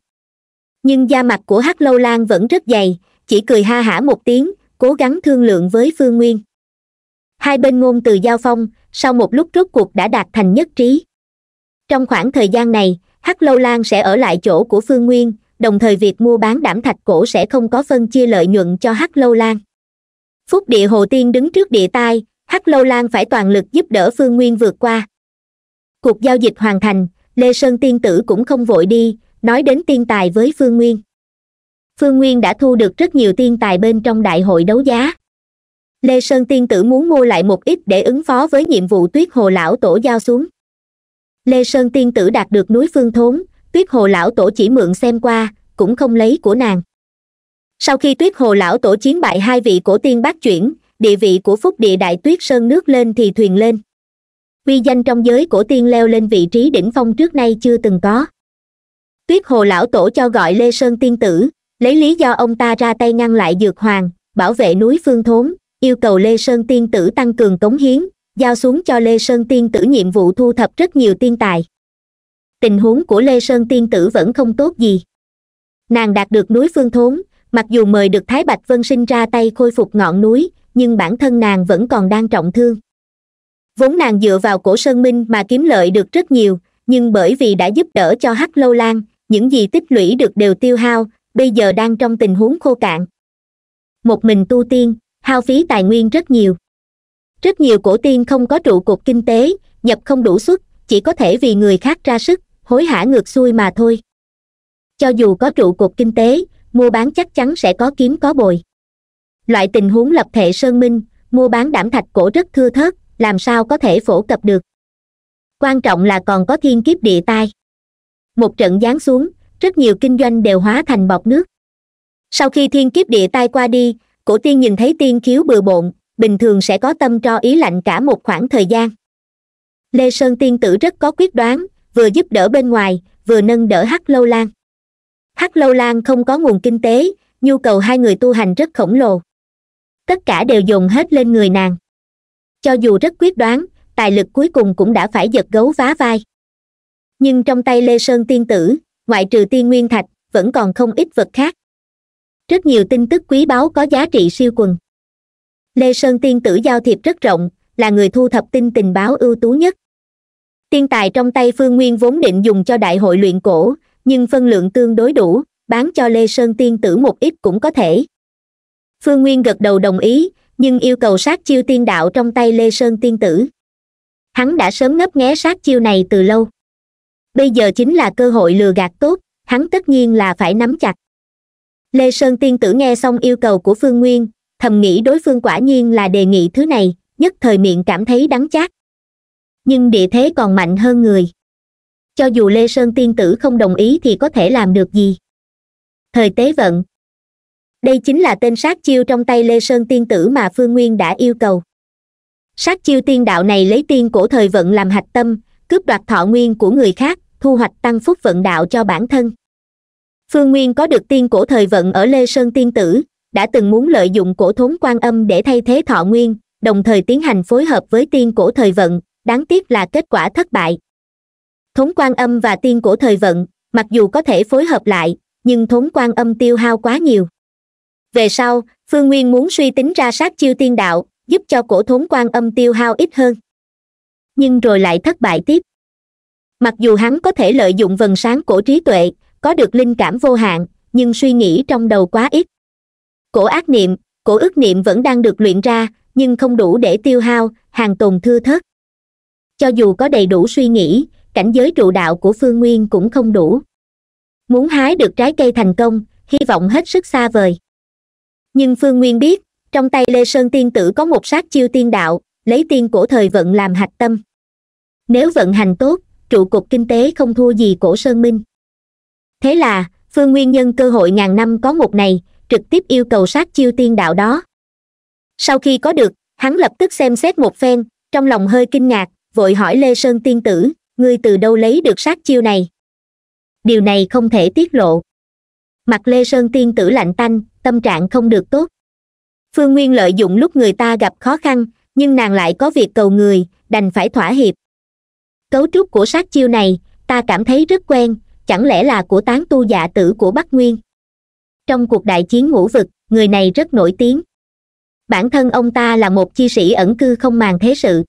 nhưng da mặt của hắc lâu lan vẫn rất dày chỉ cười ha hả một tiếng cố gắng thương lượng với phương nguyên hai bên ngôn từ giao phong sau một lúc rốt cuộc đã đạt thành nhất trí trong khoảng thời gian này hắc lâu lan sẽ ở lại chỗ của phương nguyên đồng thời việc mua bán đảm thạch cổ sẽ không có phân chia lợi nhuận cho hắc lâu lan phúc địa hồ tiên đứng trước địa tai hắc lâu lan phải toàn lực giúp đỡ phương nguyên vượt qua cuộc giao dịch hoàn thành lê sơn tiên tử cũng không vội đi nói đến tiên tài với phương nguyên phương nguyên đã thu được rất nhiều tiên tài bên trong đại hội đấu giá lê sơn tiên tử muốn mua lại một ít để ứng phó với nhiệm vụ tuyết hồ lão tổ giao xuống lê sơn tiên tử đạt được núi phương thốn tuyết hồ lão tổ chỉ mượn xem qua cũng không lấy của nàng sau khi tuyết hồ lão tổ chiến bại hai vị cổ tiên bác chuyển địa vị của phúc địa đại tuyết sơn nước lên thì thuyền lên uy danh trong giới cổ tiên leo lên vị trí đỉnh phong trước nay chưa từng có tuyết hồ lão tổ cho gọi lê sơn tiên tử lấy lý do ông ta ra tay ngăn lại dược hoàng bảo vệ núi phương thốn yêu cầu lê sơn tiên tử tăng cường cống hiến giao xuống cho lê sơn tiên tử nhiệm vụ thu thập rất nhiều tiên tài tình huống của lê sơn tiên tử vẫn không tốt gì nàng đạt được núi phương thốn mặc dù mời được thái bạch vân sinh ra tay khôi phục ngọn núi nhưng bản thân nàng vẫn còn đang trọng thương vốn nàng dựa vào cổ sơn minh mà kiếm lợi được rất nhiều nhưng bởi vì đã giúp đỡ cho hắc lâu lan những gì tích lũy được đều tiêu hao bây giờ đang trong tình huống khô cạn một mình tu tiên hao phí tài nguyên rất nhiều rất nhiều cổ tiên không có trụ cột kinh tế nhập không đủ suất chỉ có thể vì người khác ra sức hối hả ngược xuôi mà thôi cho dù có trụ cột kinh tế mua bán chắc chắn sẽ có kiếm có bồi loại tình huống lập thể sơn minh mua bán đảm thạch cổ rất thưa thớt làm sao có thể phổ cập được quan trọng là còn có thiên kiếp địa tai một trận giáng xuống rất nhiều kinh doanh đều hóa thành bọt nước sau khi thiên kiếp địa tai qua đi cổ tiên nhìn thấy tiên khiếu bừa bộn bình thường sẽ có tâm cho ý lạnh cả một khoảng thời gian lê sơn tiên tử rất có quyết đoán vừa giúp đỡ bên ngoài vừa nâng đỡ hắc lâu lan hắc lâu lan không có nguồn kinh tế nhu cầu hai người tu hành rất khổng lồ tất cả đều dùng hết lên người nàng cho dù rất quyết đoán tài lực cuối cùng cũng đã phải giật gấu vá vai nhưng trong tay lê sơn tiên tử ngoại trừ tiên nguyên thạch vẫn còn không ít vật khác rất nhiều tin tức quý báu có giá trị siêu quần lê sơn tiên tử giao thiệp rất rộng là người thu thập tin tình báo ưu tú nhất tiên tài trong tay phương nguyên vốn định dùng cho đại hội luyện cổ nhưng phân lượng tương đối đủ bán cho lê sơn tiên tử một ít cũng có thể phương nguyên gật đầu đồng ý nhưng yêu cầu sát chiêu tiên đạo trong tay lê sơn tiên tử hắn đã sớm ngấp nghé sát chiêu này từ lâu bây giờ chính là cơ hội lừa gạt tốt hắn tất nhiên là phải nắm chặt lê sơn tiên tử nghe xong yêu cầu của phương nguyên thầm nghĩ đối phương quả nhiên là đề nghị thứ này nhất thời miệng cảm thấy đắng chát nhưng địa thế còn mạnh hơn người cho dù lê sơn tiên tử không đồng ý thì có thể làm được gì thời tế vận đây chính là tên sát chiêu trong tay lê sơn tiên tử mà phương nguyên đã yêu cầu sát chiêu tiên đạo này lấy tiên cổ thời vận làm hạch tâm cướp đoạt thọ nguyên của người khác thu hoạch tăng phúc vận đạo cho bản thân phương nguyên có được tiên cổ thời vận ở lê sơn tiên tử đã từng muốn lợi dụng cổ thốn quan âm để thay thế thọ nguyên đồng thời tiến hành phối hợp với tiên cổ thời vận đáng tiếc là kết quả thất bại Thống quan âm và tiên cổ thời vận mặc dù có thể phối hợp lại nhưng Thống quan âm tiêu hao quá nhiều về sau phương nguyên muốn suy tính ra sát chiêu tiên đạo giúp cho cổ Thống quan âm tiêu hao ít hơn nhưng rồi lại thất bại tiếp mặc dù hắn có thể lợi dụng vần sáng cổ trí tuệ có được linh cảm vô hạn nhưng suy nghĩ trong đầu quá ít cổ ác niệm cổ Ước niệm vẫn đang được luyện ra nhưng không đủ để tiêu hao hàng tồn thưa thớt cho dù có đầy đủ suy nghĩ cảnh giới trụ đạo của phương nguyên cũng không đủ muốn hái được trái cây thành công hy vọng hết sức xa vời nhưng phương nguyên biết trong tay lê sơn tiên tử có một sát chiêu tiên đạo lấy tiên cổ thời vận làm hạch tâm nếu vận hành tốt trụ cục kinh tế không thua gì cổ sơn minh thế là phương nguyên nhân cơ hội ngàn năm có một này trực tiếp yêu cầu sát chiêu tiên đạo đó sau khi có được hắn lập tức xem xét một phen trong lòng hơi kinh ngạc vội hỏi lê sơn tiên tử ngươi từ đâu lấy được sát chiêu này điều này không thể tiết lộ mặt lê sơn tiên tử lạnh tanh tâm trạng không được tốt phương nguyên lợi dụng lúc người ta gặp khó khăn nhưng nàng lại có việc cầu người đành phải thỏa hiệp cấu trúc của sát chiêu này ta cảm thấy rất quen chẳng lẽ là của tán tu dạ tử của bắc nguyên trong cuộc đại chiến ngũ vực người này rất nổi tiếng bản thân ông ta là một chi sĩ ẩn cư không màng thế sự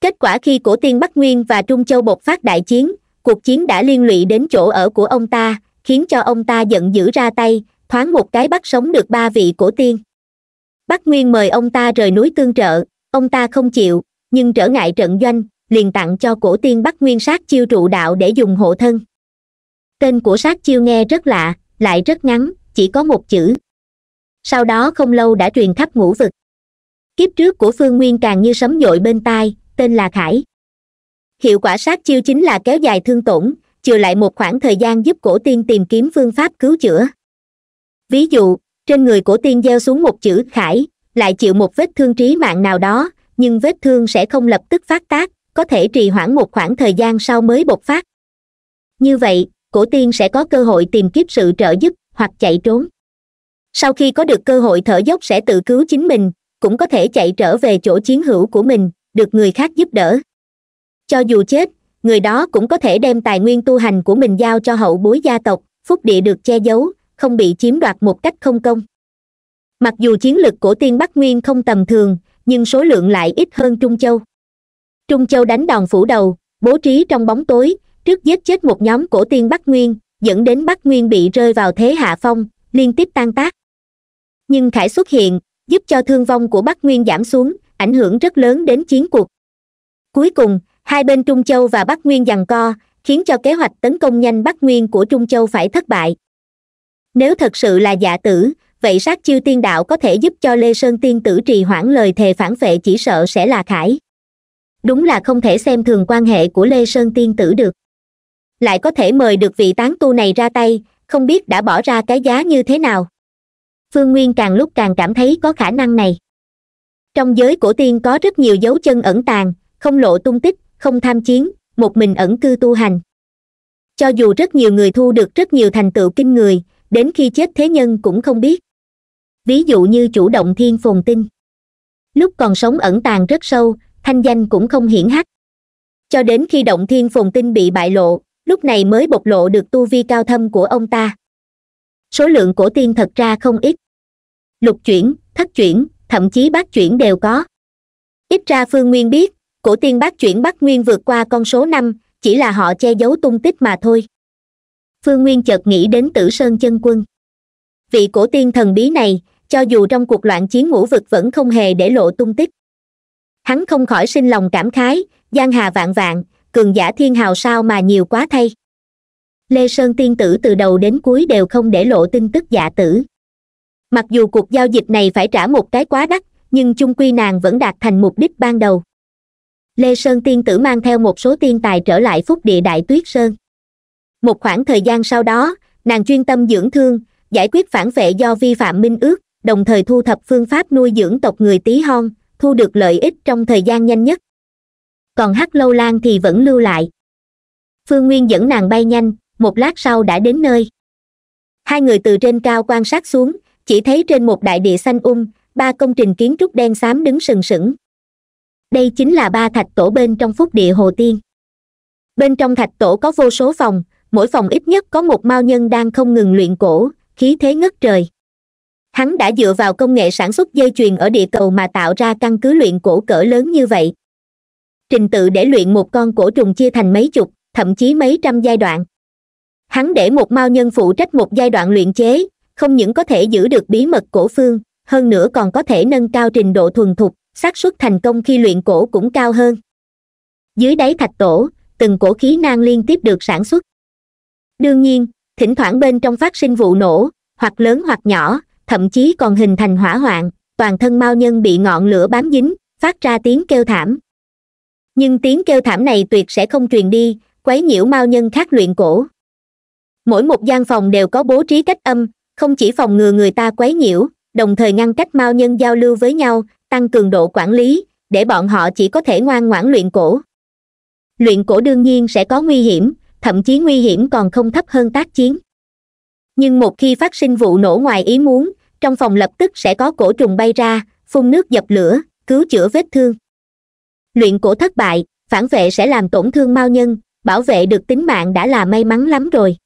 kết quả khi cổ tiên bắc nguyên và trung châu bộc phát đại chiến cuộc chiến đã liên lụy đến chỗ ở của ông ta khiến cho ông ta giận dữ ra tay thoáng một cái bắt sống được ba vị cổ tiên bắc nguyên mời ông ta rời núi tương trợ ông ta không chịu nhưng trở ngại trận doanh liền tặng cho cổ tiên bắc nguyên sát chiêu trụ đạo để dùng hộ thân tên của sát chiêu nghe rất lạ lại rất ngắn chỉ có một chữ sau đó không lâu đã truyền khắp ngũ vực kiếp trước của phương nguyên càng như sấm dội bên tai tên là khải hiệu quả sát chiêu chính là kéo dài thương tổn chừa lại một khoảng thời gian giúp cổ tiên tìm kiếm phương pháp cứu chữa ví dụ trên người cổ tiên gieo xuống một chữ khải lại chịu một vết thương trí mạng nào đó nhưng vết thương sẽ không lập tức phát tác có thể trì hoãn một khoảng thời gian sau mới bộc phát như vậy cổ tiên sẽ có cơ hội tìm kiếm sự trợ giúp hoặc chạy trốn sau khi có được cơ hội thở dốc sẽ tự cứu chính mình cũng có thể chạy trở về chỗ chiến hữu của mình được người khác giúp đỡ cho dù chết người đó cũng có thể đem tài nguyên tu hành của mình giao cho hậu bối gia tộc phúc địa được che giấu không bị chiếm đoạt một cách không công mặc dù chiến lực của tiên bắc nguyên không tầm thường nhưng số lượng lại ít hơn trung châu trung châu đánh đòn phủ đầu bố trí trong bóng tối trước giết chết một nhóm cổ tiên bắc nguyên dẫn đến bắc nguyên bị rơi vào thế hạ phong liên tiếp tan tác nhưng khải xuất hiện giúp cho thương vong của bắc nguyên giảm xuống ảnh hưởng rất lớn đến chiến cuộc cuối cùng hai bên trung châu và bắc nguyên giằng co khiến cho kế hoạch tấn công nhanh bắc nguyên của trung châu phải thất bại nếu thật sự là giả tử vậy sát chiêu tiên đạo có thể giúp cho lê sơn tiên tử trì hoãn lời thề phản vệ chỉ sợ sẽ là khải đúng là không thể xem thường quan hệ của lê sơn tiên tử được lại có thể mời được vị tán tu này ra tay không biết đã bỏ ra cái giá như thế nào phương nguyên càng lúc càng cảm thấy có khả năng này trong giới cổ tiên có rất nhiều dấu chân ẩn tàng không lộ tung tích không tham chiến một mình ẩn cư tu hành cho dù rất nhiều người thu được rất nhiều thành tựu kinh người đến khi chết thế nhân cũng không biết ví dụ như chủ động thiên phồn tinh lúc còn sống ẩn tàng rất sâu thanh danh cũng không hiển hách cho đến khi động thiên phồn tinh bị bại lộ lúc này mới bộc lộ được tu vi cao thâm của ông ta số lượng cổ tiên thật ra không ít lục chuyển thất chuyển thậm chí bát chuyển đều có ít ra phương nguyên biết cổ tiên bát chuyển bắc nguyên vượt qua con số năm chỉ là họ che giấu tung tích mà thôi phương nguyên chợt nghĩ đến tử sơn chân quân vị cổ tiên thần bí này cho dù trong cuộc loạn chiến ngũ vực vẫn không hề để lộ tung tích hắn không khỏi sinh lòng cảm khái giang hà vạn vạn cường giả thiên hào sao mà nhiều quá thay lê sơn tiên tử từ đầu đến cuối đều không để lộ tin tức giả tử mặc dù cuộc giao dịch này phải trả một cái quá đắt nhưng chung quy nàng vẫn đạt thành mục đích ban đầu lê sơn tiên tử mang theo một số tiên tài trở lại phúc địa đại tuyết sơn một khoảng thời gian sau đó nàng chuyên tâm dưỡng thương giải quyết phản vệ do vi phạm minh ước đồng thời thu thập phương pháp nuôi dưỡng tộc người tí hon thu được lợi ích trong thời gian nhanh nhất còn hắc lâu lan thì vẫn lưu lại phương nguyên dẫn nàng bay nhanh một lát sau đã đến nơi hai người từ trên cao quan sát xuống chỉ thấy trên một đại địa xanh um ba công trình kiến trúc đen xám đứng sừng sững đây chính là ba thạch tổ bên trong phúc địa hồ tiên bên trong thạch tổ có vô số phòng mỗi phòng ít nhất có một mao nhân đang không ngừng luyện cổ khí thế ngất trời hắn đã dựa vào công nghệ sản xuất dây chuyền ở địa cầu mà tạo ra căn cứ luyện cổ cỡ lớn như vậy trình tự để luyện một con cổ trùng chia thành mấy chục thậm chí mấy trăm giai đoạn hắn để một mao nhân phụ trách một giai đoạn luyện chế không những có thể giữ được bí mật cổ phương hơn nữa còn có thể nâng cao trình độ thuần thục xác suất thành công khi luyện cổ cũng cao hơn dưới đáy thạch tổ từng cổ khí nang liên tiếp được sản xuất đương nhiên thỉnh thoảng bên trong phát sinh vụ nổ hoặc lớn hoặc nhỏ thậm chí còn hình thành hỏa hoạn toàn thân mao nhân bị ngọn lửa bám dính phát ra tiếng kêu thảm nhưng tiếng kêu thảm này tuyệt sẽ không truyền đi quấy nhiễu mao nhân khác luyện cổ mỗi một gian phòng đều có bố trí cách âm không chỉ phòng ngừa người ta quấy nhiễu đồng thời ngăn cách mao nhân giao lưu với nhau tăng cường độ quản lý để bọn họ chỉ có thể ngoan ngoãn luyện cổ luyện cổ đương nhiên sẽ có nguy hiểm thậm chí nguy hiểm còn không thấp hơn tác chiến nhưng một khi phát sinh vụ nổ ngoài ý muốn trong phòng lập tức sẽ có cổ trùng bay ra phun nước dập lửa cứu chữa vết thương luyện cổ thất bại phản vệ sẽ làm tổn thương mao nhân bảo vệ được tính mạng đã là may mắn lắm rồi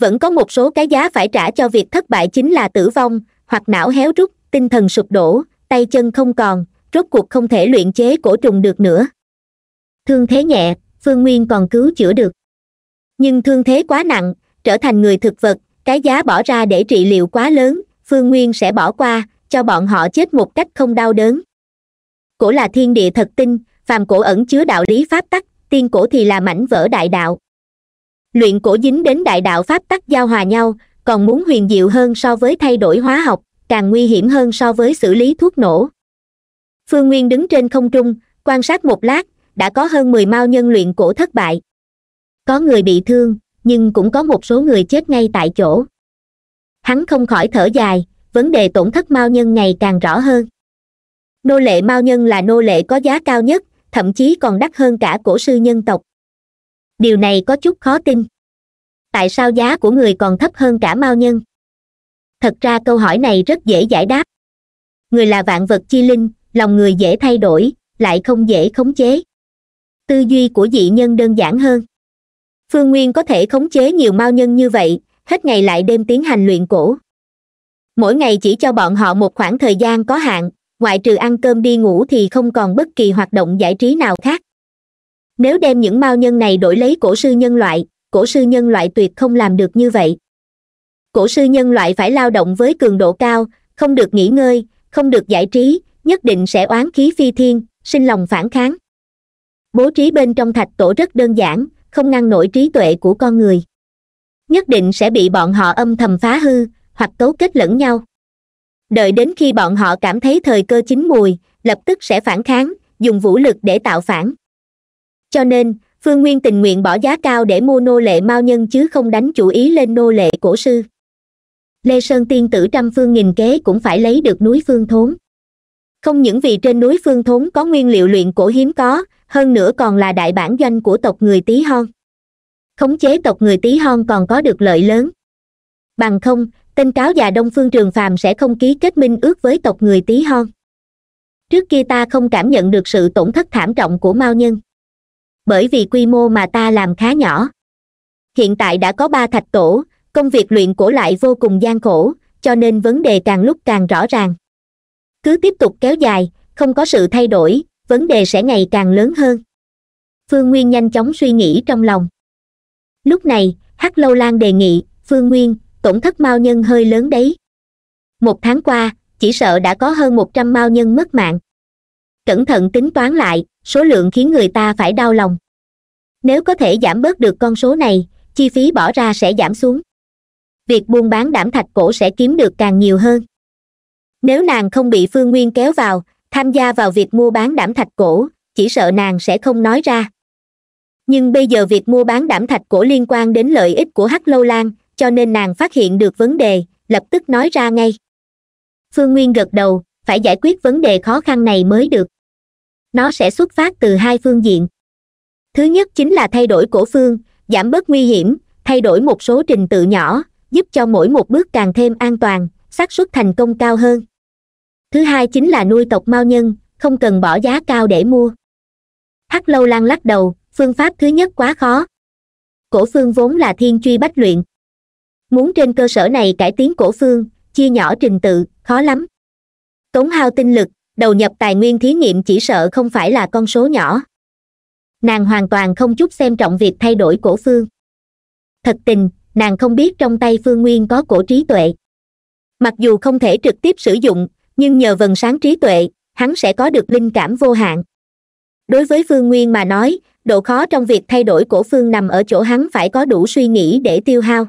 vẫn có một số cái giá phải trả cho việc thất bại chính là tử vong hoặc não héo rút tinh thần sụp đổ tay chân không còn rốt cuộc không thể luyện chế cổ trùng được nữa thương thế nhẹ phương nguyên còn cứu chữa được nhưng thương thế quá nặng trở thành người thực vật cái giá bỏ ra để trị liệu quá lớn phương nguyên sẽ bỏ qua cho bọn họ chết một cách không đau đớn cổ là thiên địa thật tinh phàm cổ ẩn chứa đạo lý pháp tắc tiên cổ thì là mảnh vỡ đại đạo luyện cổ dính đến đại đạo pháp tắc giao hòa nhau còn muốn huyền diệu hơn so với thay đổi hóa học càng nguy hiểm hơn so với xử lý thuốc nổ phương nguyên đứng trên không trung quan sát một lát đã có hơn mười mao nhân luyện cổ thất bại có người bị thương nhưng cũng có một số người chết ngay tại chỗ hắn không khỏi thở dài vấn đề tổn thất mao nhân ngày càng rõ hơn nô lệ mao nhân là nô lệ có giá cao nhất thậm chí còn đắt hơn cả cổ sư nhân tộc điều này có chút khó tin tại sao giá của người còn thấp hơn cả mao nhân thật ra câu hỏi này rất dễ giải đáp người là vạn vật chi linh lòng người dễ thay đổi lại không dễ khống chế tư duy của dị nhân đơn giản hơn phương nguyên có thể khống chế nhiều mao nhân như vậy hết ngày lại đêm tiến hành luyện cổ mỗi ngày chỉ cho bọn họ một khoảng thời gian có hạn ngoại trừ ăn cơm đi ngủ thì không còn bất kỳ hoạt động giải trí nào khác nếu đem những mao nhân này đổi lấy cổ sư nhân loại cổ sư nhân loại tuyệt không làm được như vậy cổ sư nhân loại phải lao động với cường độ cao không được nghỉ ngơi không được giải trí nhất định sẽ oán khí phi thiên sinh lòng phản kháng bố trí bên trong thạch tổ rất đơn giản không ngăn nổi trí tuệ của con người nhất định sẽ bị bọn họ âm thầm phá hư hoặc cấu kết lẫn nhau đợi đến khi bọn họ cảm thấy thời cơ chín mùi lập tức sẽ phản kháng dùng vũ lực để tạo phản cho nên phương nguyên tình nguyện bỏ giá cao để mua nô lệ mao nhân chứ không đánh chủ ý lên nô lệ cổ sư lê sơn tiên tử trăm phương nghìn kế cũng phải lấy được núi phương thốn không những vì trên núi phương thốn có nguyên liệu luyện cổ hiếm có hơn nữa còn là đại bản doanh của tộc người tí hon khống chế tộc người tí hon còn có được lợi lớn bằng không tên cáo già đông phương trường phàm sẽ không ký kết minh ước với tộc người tí hon trước kia ta không cảm nhận được sự tổn thất thảm trọng của mao nhân bởi vì quy mô mà ta làm khá nhỏ hiện tại đã có ba thạch tổ công việc luyện cổ lại vô cùng gian khổ cho nên vấn đề càng lúc càng rõ ràng cứ tiếp tục kéo dài không có sự thay đổi vấn đề sẽ ngày càng lớn hơn phương nguyên nhanh chóng suy nghĩ trong lòng lúc này hắc lâu lan đề nghị phương nguyên tổn thất mao nhân hơi lớn đấy một tháng qua chỉ sợ đã có hơn một trăm mao nhân mất mạng cẩn thận tính toán lại số lượng khiến người ta phải đau lòng nếu có thể giảm bớt được con số này chi phí bỏ ra sẽ giảm xuống việc buôn bán đảm thạch cổ sẽ kiếm được càng nhiều hơn nếu nàng không bị phương nguyên kéo vào tham gia vào việc mua bán đảm thạch cổ chỉ sợ nàng sẽ không nói ra nhưng bây giờ việc mua bán đảm thạch cổ liên quan đến lợi ích của hắc lâu lan cho nên nàng phát hiện được vấn đề lập tức nói ra ngay phương nguyên gật đầu phải giải quyết vấn đề khó khăn này mới được nó sẽ xuất phát từ hai phương diện thứ nhất chính là thay đổi cổ phương giảm bớt nguy hiểm thay đổi một số trình tự nhỏ giúp cho mỗi một bước càng thêm an toàn xác suất thành công cao hơn thứ hai chính là nuôi tộc mao nhân không cần bỏ giá cao để mua hắc lâu lan lắc đầu phương pháp thứ nhất quá khó cổ phương vốn là thiên truy bách luyện muốn trên cơ sở này cải tiến cổ phương chia nhỏ trình tự khó lắm tốn hao tinh lực đầu nhập tài nguyên thí nghiệm chỉ sợ không phải là con số nhỏ nàng hoàn toàn không chút xem trọng việc thay đổi cổ phương thật tình nàng không biết trong tay phương nguyên có cổ trí tuệ mặc dù không thể trực tiếp sử dụng nhưng nhờ vần sáng trí tuệ hắn sẽ có được linh cảm vô hạn đối với phương nguyên mà nói độ khó trong việc thay đổi cổ phương nằm ở chỗ hắn phải có đủ suy nghĩ để tiêu hao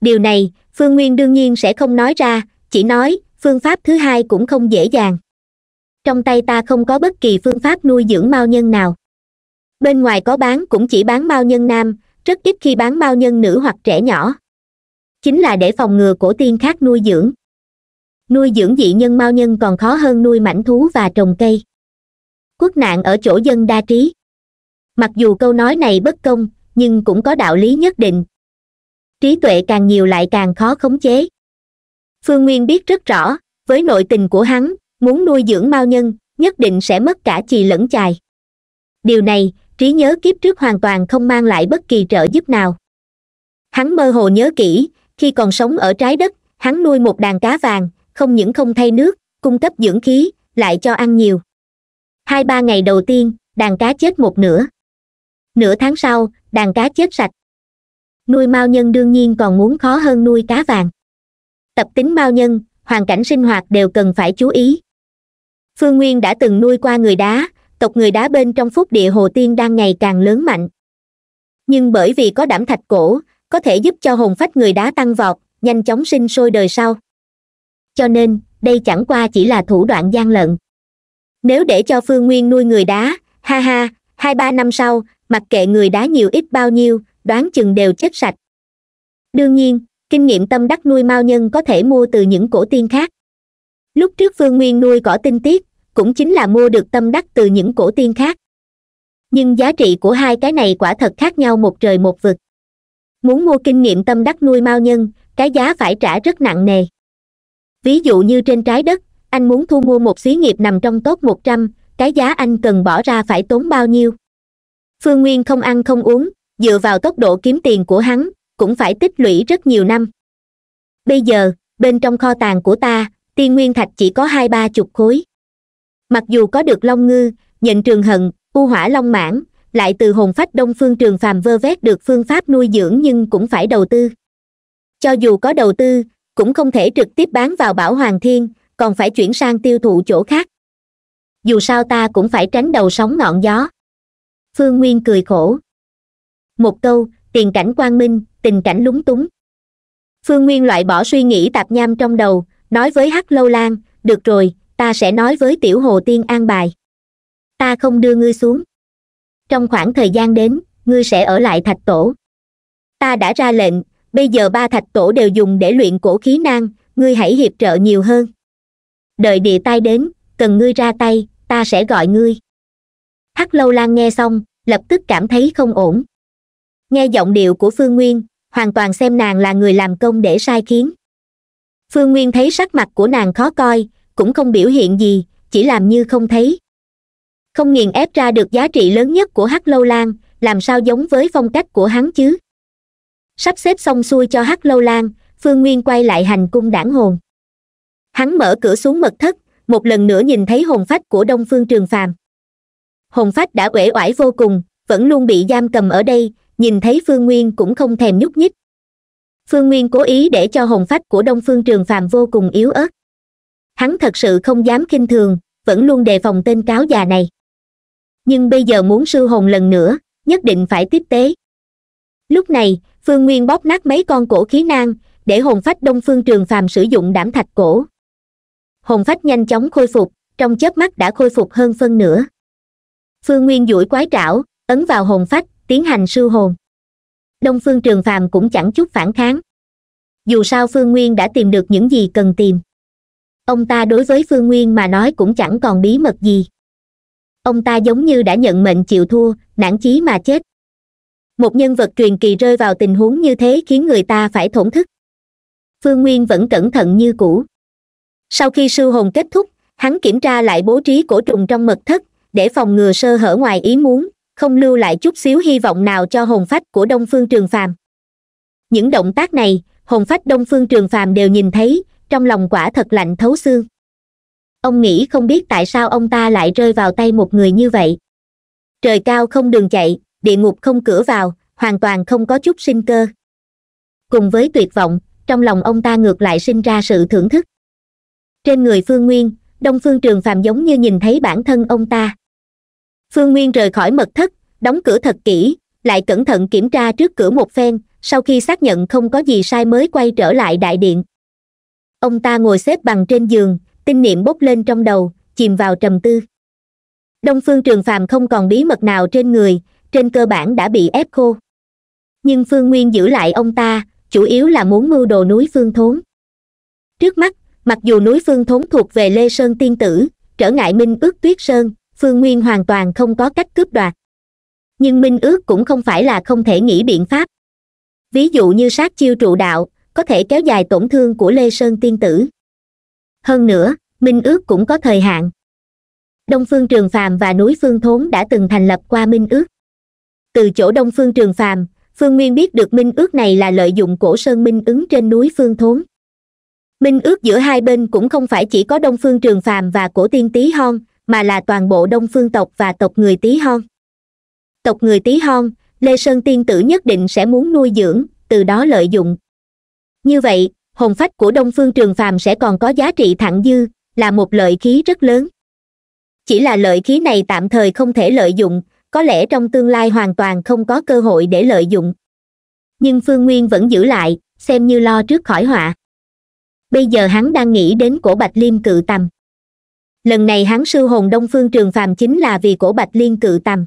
điều này phương nguyên đương nhiên sẽ không nói ra chỉ nói phương pháp thứ hai cũng không dễ dàng trong tay ta không có bất kỳ phương pháp nuôi dưỡng mao nhân nào bên ngoài có bán cũng chỉ bán mao nhân nam rất ít khi bán mao nhân nữ hoặc trẻ nhỏ chính là để phòng ngừa cổ tiên khác nuôi dưỡng nuôi dưỡng dị nhân mao nhân còn khó hơn nuôi mảnh thú và trồng cây quốc nạn ở chỗ dân đa trí mặc dù câu nói này bất công nhưng cũng có đạo lý nhất định trí tuệ càng nhiều lại càng khó khống chế phương nguyên biết rất rõ với nội tình của hắn muốn nuôi dưỡng mao nhân nhất định sẽ mất cả chì lẫn chài điều này trí nhớ kiếp trước hoàn toàn không mang lại bất kỳ trợ giúp nào hắn mơ hồ nhớ kỹ khi còn sống ở trái đất hắn nuôi một đàn cá vàng không những không thay nước cung cấp dưỡng khí lại cho ăn nhiều hai ba ngày đầu tiên đàn cá chết một nửa nửa tháng sau đàn cá chết sạch nuôi mao nhân đương nhiên còn muốn khó hơn nuôi cá vàng tập tính mao nhân hoàn cảnh sinh hoạt đều cần phải chú ý phương nguyên đã từng nuôi qua người đá tộc người đá bên trong phúc địa hồ tiên đang ngày càng lớn mạnh nhưng bởi vì có đảm thạch cổ có thể giúp cho hồn phách người đá tăng vọt nhanh chóng sinh sôi đời sau cho nên đây chẳng qua chỉ là thủ đoạn gian lận nếu để cho phương nguyên nuôi người đá ha ha hai ba năm sau mặc kệ người đá nhiều ít bao nhiêu đoán chừng đều chết sạch đương nhiên kinh nghiệm tâm đắc nuôi mao nhân có thể mua từ những cổ tiên khác lúc trước phương nguyên nuôi cỏ tinh tiết cũng chính là mua được tâm đắc từ những cổ tiên khác nhưng giá trị của hai cái này quả thật khác nhau một trời một vực muốn mua kinh nghiệm tâm đắc nuôi mao nhân cái giá phải trả rất nặng nề ví dụ như trên trái đất anh muốn thu mua một xí nghiệp nằm trong top một trăm cái giá anh cần bỏ ra phải tốn bao nhiêu phương nguyên không ăn không uống dựa vào tốc độ kiếm tiền của hắn cũng phải tích lũy rất nhiều năm bây giờ bên trong kho tàng của ta tiên nguyên thạch chỉ có hai ba chục khối mặc dù có được long ngư nhận trường hận u hỏa long mãn lại từ hồn phách đông phương trường phàm vơ vét được phương pháp nuôi dưỡng nhưng cũng phải đầu tư cho dù có đầu tư cũng không thể trực tiếp bán vào bảo hoàng thiên còn phải chuyển sang tiêu thụ chỗ khác dù sao ta cũng phải tránh đầu sóng ngọn gió phương nguyên cười khổ một câu tiền cảnh quang minh tình cảnh lúng túng phương nguyên loại bỏ suy nghĩ tạp nham trong đầu nói với hắc lâu lan được rồi ta sẽ nói với tiểu hồ tiên an bài ta không đưa ngươi xuống trong khoảng thời gian đến ngươi sẽ ở lại thạch tổ ta đã ra lệnh bây giờ ba thạch tổ đều dùng để luyện cổ khí nang ngươi hãy hiệp trợ nhiều hơn đợi địa tai đến cần ngươi ra tay ta sẽ gọi ngươi hắc lâu lan nghe xong lập tức cảm thấy không ổn nghe giọng điệu của phương nguyên hoàn toàn xem nàng là người làm công để sai khiến phương nguyên thấy sắc mặt của nàng khó coi cũng không biểu hiện gì chỉ làm như không thấy không nghiền ép ra được giá trị lớn nhất của hắc lâu lan làm sao giống với phong cách của hắn chứ sắp xếp xong xuôi cho hắc lâu lan phương nguyên quay lại hành cung đảng hồn hắn mở cửa xuống mật thất một lần nữa nhìn thấy hồn phách của đông phương trường phàm hồn phách đã uể oải vô cùng vẫn luôn bị giam cầm ở đây nhìn thấy phương nguyên cũng không thèm nhúc nhích phương nguyên cố ý để cho hồn phách của đông phương trường phàm vô cùng yếu ớt hắn thật sự không dám kinh thường vẫn luôn đề phòng tên cáo già này nhưng bây giờ muốn sư hồn lần nữa nhất định phải tiếp tế lúc này phương nguyên bóp nát mấy con cổ khí nang để hồn phách đông phương trường phàm sử dụng đảm thạch cổ hồn phách nhanh chóng khôi phục trong chớp mắt đã khôi phục hơn phân nửa phương nguyên duỗi quái trảo ấn vào hồn phách tiến hành sư hồn đông phương trường phàm cũng chẳng chút phản kháng dù sao phương nguyên đã tìm được những gì cần tìm ông ta đối với phương nguyên mà nói cũng chẳng còn bí mật gì ông ta giống như đã nhận mệnh chịu thua nản chí mà chết một nhân vật truyền kỳ rơi vào tình huống như thế khiến người ta phải thổn thức phương nguyên vẫn cẩn thận như cũ sau khi sư hồn kết thúc hắn kiểm tra lại bố trí cổ trùng trong mật thất để phòng ngừa sơ hở ngoài ý muốn không lưu lại chút xíu hy vọng nào cho hồn phách của đông phương trường phàm những động tác này hồn phách đông phương trường phàm đều nhìn thấy trong lòng quả thật lạnh thấu xương ông nghĩ không biết tại sao ông ta lại rơi vào tay một người như vậy trời cao không đường chạy địa ngục không cửa vào hoàn toàn không có chút sinh cơ cùng với tuyệt vọng trong lòng ông ta ngược lại sinh ra sự thưởng thức trên người phương nguyên đông phương trường phàm giống như nhìn thấy bản thân ông ta phương nguyên rời khỏi mật thất đóng cửa thật kỹ lại cẩn thận kiểm tra trước cửa một phen sau khi xác nhận không có gì sai mới quay trở lại đại điện ông ta ngồi xếp bằng trên giường tinh niệm bốc lên trong đầu chìm vào trầm tư đông phương trường phàm không còn bí mật nào trên người trên cơ bản đã bị ép khô nhưng phương nguyên giữ lại ông ta chủ yếu là muốn mưu đồ núi phương thốn trước mắt mặc dù núi phương thốn thuộc về lê sơn tiên tử trở ngại minh ước tuyết sơn phương nguyên hoàn toàn không có cách cướp đoạt nhưng minh ước cũng không phải là không thể nghĩ biện pháp ví dụ như sát chiêu trụ đạo có thể kéo dài tổn thương của lê sơn tiên tử hơn nữa minh ước cũng có thời hạn đông phương trường phàm và núi phương thốn đã từng thành lập qua minh ước từ chỗ đông phương trường phàm phương nguyên biết được minh ước này là lợi dụng cổ sơn minh ứng trên núi phương thốn minh ước giữa hai bên cũng không phải chỉ có đông phương trường phàm và cổ tiên tý hon mà là toàn bộ đông phương tộc và tộc người tí hon tộc người tí hon lê sơn tiên tử nhất định sẽ muốn nuôi dưỡng từ đó lợi dụng như vậy hồn phách của đông phương trường phàm sẽ còn có giá trị thẳng dư là một lợi khí rất lớn chỉ là lợi khí này tạm thời không thể lợi dụng có lẽ trong tương lai hoàn toàn không có cơ hội để lợi dụng nhưng phương nguyên vẫn giữ lại xem như lo trước khỏi họa bây giờ hắn đang nghĩ đến cổ bạch liêm cự tầm lần này hắn sư hồn đông phương trường phàm chính là vì cổ bạch liên cự tầm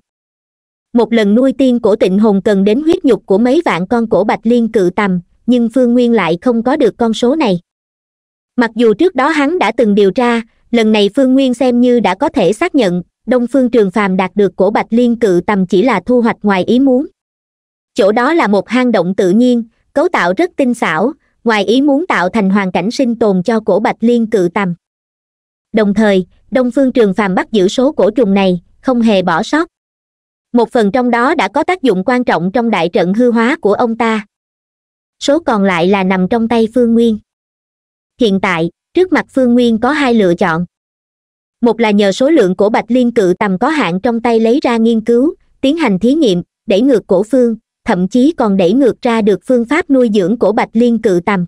một lần nuôi tiên cổ tịnh hồn cần đến huyết nhục của mấy vạn con cổ bạch liên cự tầm nhưng phương nguyên lại không có được con số này mặc dù trước đó hắn đã từng điều tra lần này phương nguyên xem như đã có thể xác nhận đông phương trường phàm đạt được cổ bạch liên cự tầm chỉ là thu hoạch ngoài ý muốn chỗ đó là một hang động tự nhiên cấu tạo rất tinh xảo ngoài ý muốn tạo thành hoàn cảnh sinh tồn cho cổ bạch liên cự tầm đồng thời đông phương trường phàm bắt giữ số cổ trùng này không hề bỏ sót một phần trong đó đã có tác dụng quan trọng trong đại trận hư hóa của ông ta số còn lại là nằm trong tay phương nguyên hiện tại trước mặt phương nguyên có hai lựa chọn một là nhờ số lượng cổ bạch liên cự tầm có hạn trong tay lấy ra nghiên cứu tiến hành thí nghiệm đẩy ngược cổ phương thậm chí còn đẩy ngược ra được phương pháp nuôi dưỡng cổ bạch liên cự tầm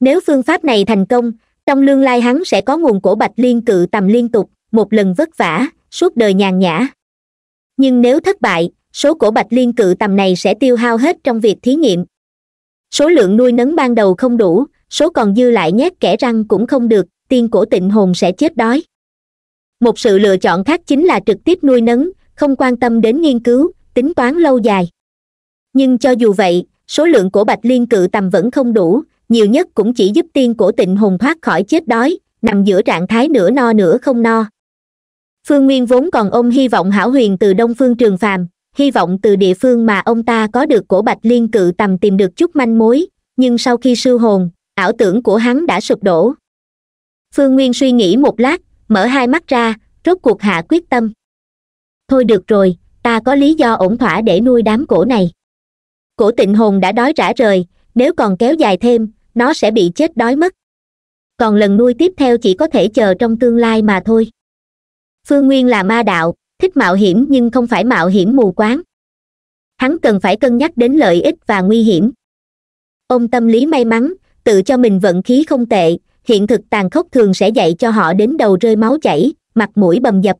nếu phương pháp này thành công trong lương lai hắn sẽ có nguồn cổ bạch liên cự tầm liên tục một lần vất vả suốt đời nhàn nhã nhưng nếu thất bại số cổ bạch liên cự tầm này sẽ tiêu hao hết trong việc thí nghiệm số lượng nuôi nấng ban đầu không đủ số còn dư lại nhét kẻ răng cũng không được tiên cổ tịnh hồn sẽ chết đói một sự lựa chọn khác chính là trực tiếp nuôi nấng không quan tâm đến nghiên cứu tính toán lâu dài nhưng cho dù vậy số lượng cổ bạch liên cự tầm vẫn không đủ nhiều nhất cũng chỉ giúp tiên cổ tịnh hùng thoát khỏi chết đói nằm giữa trạng thái nửa no nửa không no phương nguyên vốn còn ôm hy vọng hảo huyền từ đông phương trường phàm hy vọng từ địa phương mà ông ta có được cổ bạch liên cự tầm tìm được chút manh mối nhưng sau khi sư hồn ảo tưởng của hắn đã sụp đổ phương nguyên suy nghĩ một lát mở hai mắt ra rốt cuộc hạ quyết tâm thôi được rồi ta có lý do ổn thỏa để nuôi đám cổ này cổ tịnh hồn đã đói rã rời nếu còn kéo dài thêm nó sẽ bị chết đói mất còn lần nuôi tiếp theo chỉ có thể chờ trong tương lai mà thôi phương nguyên là ma đạo thích mạo hiểm nhưng không phải mạo hiểm mù quáng hắn cần phải cân nhắc đến lợi ích và nguy hiểm ông tâm lý may mắn tự cho mình vận khí không tệ hiện thực tàn khốc thường sẽ dạy cho họ đến đầu rơi máu chảy mặt mũi bầm dập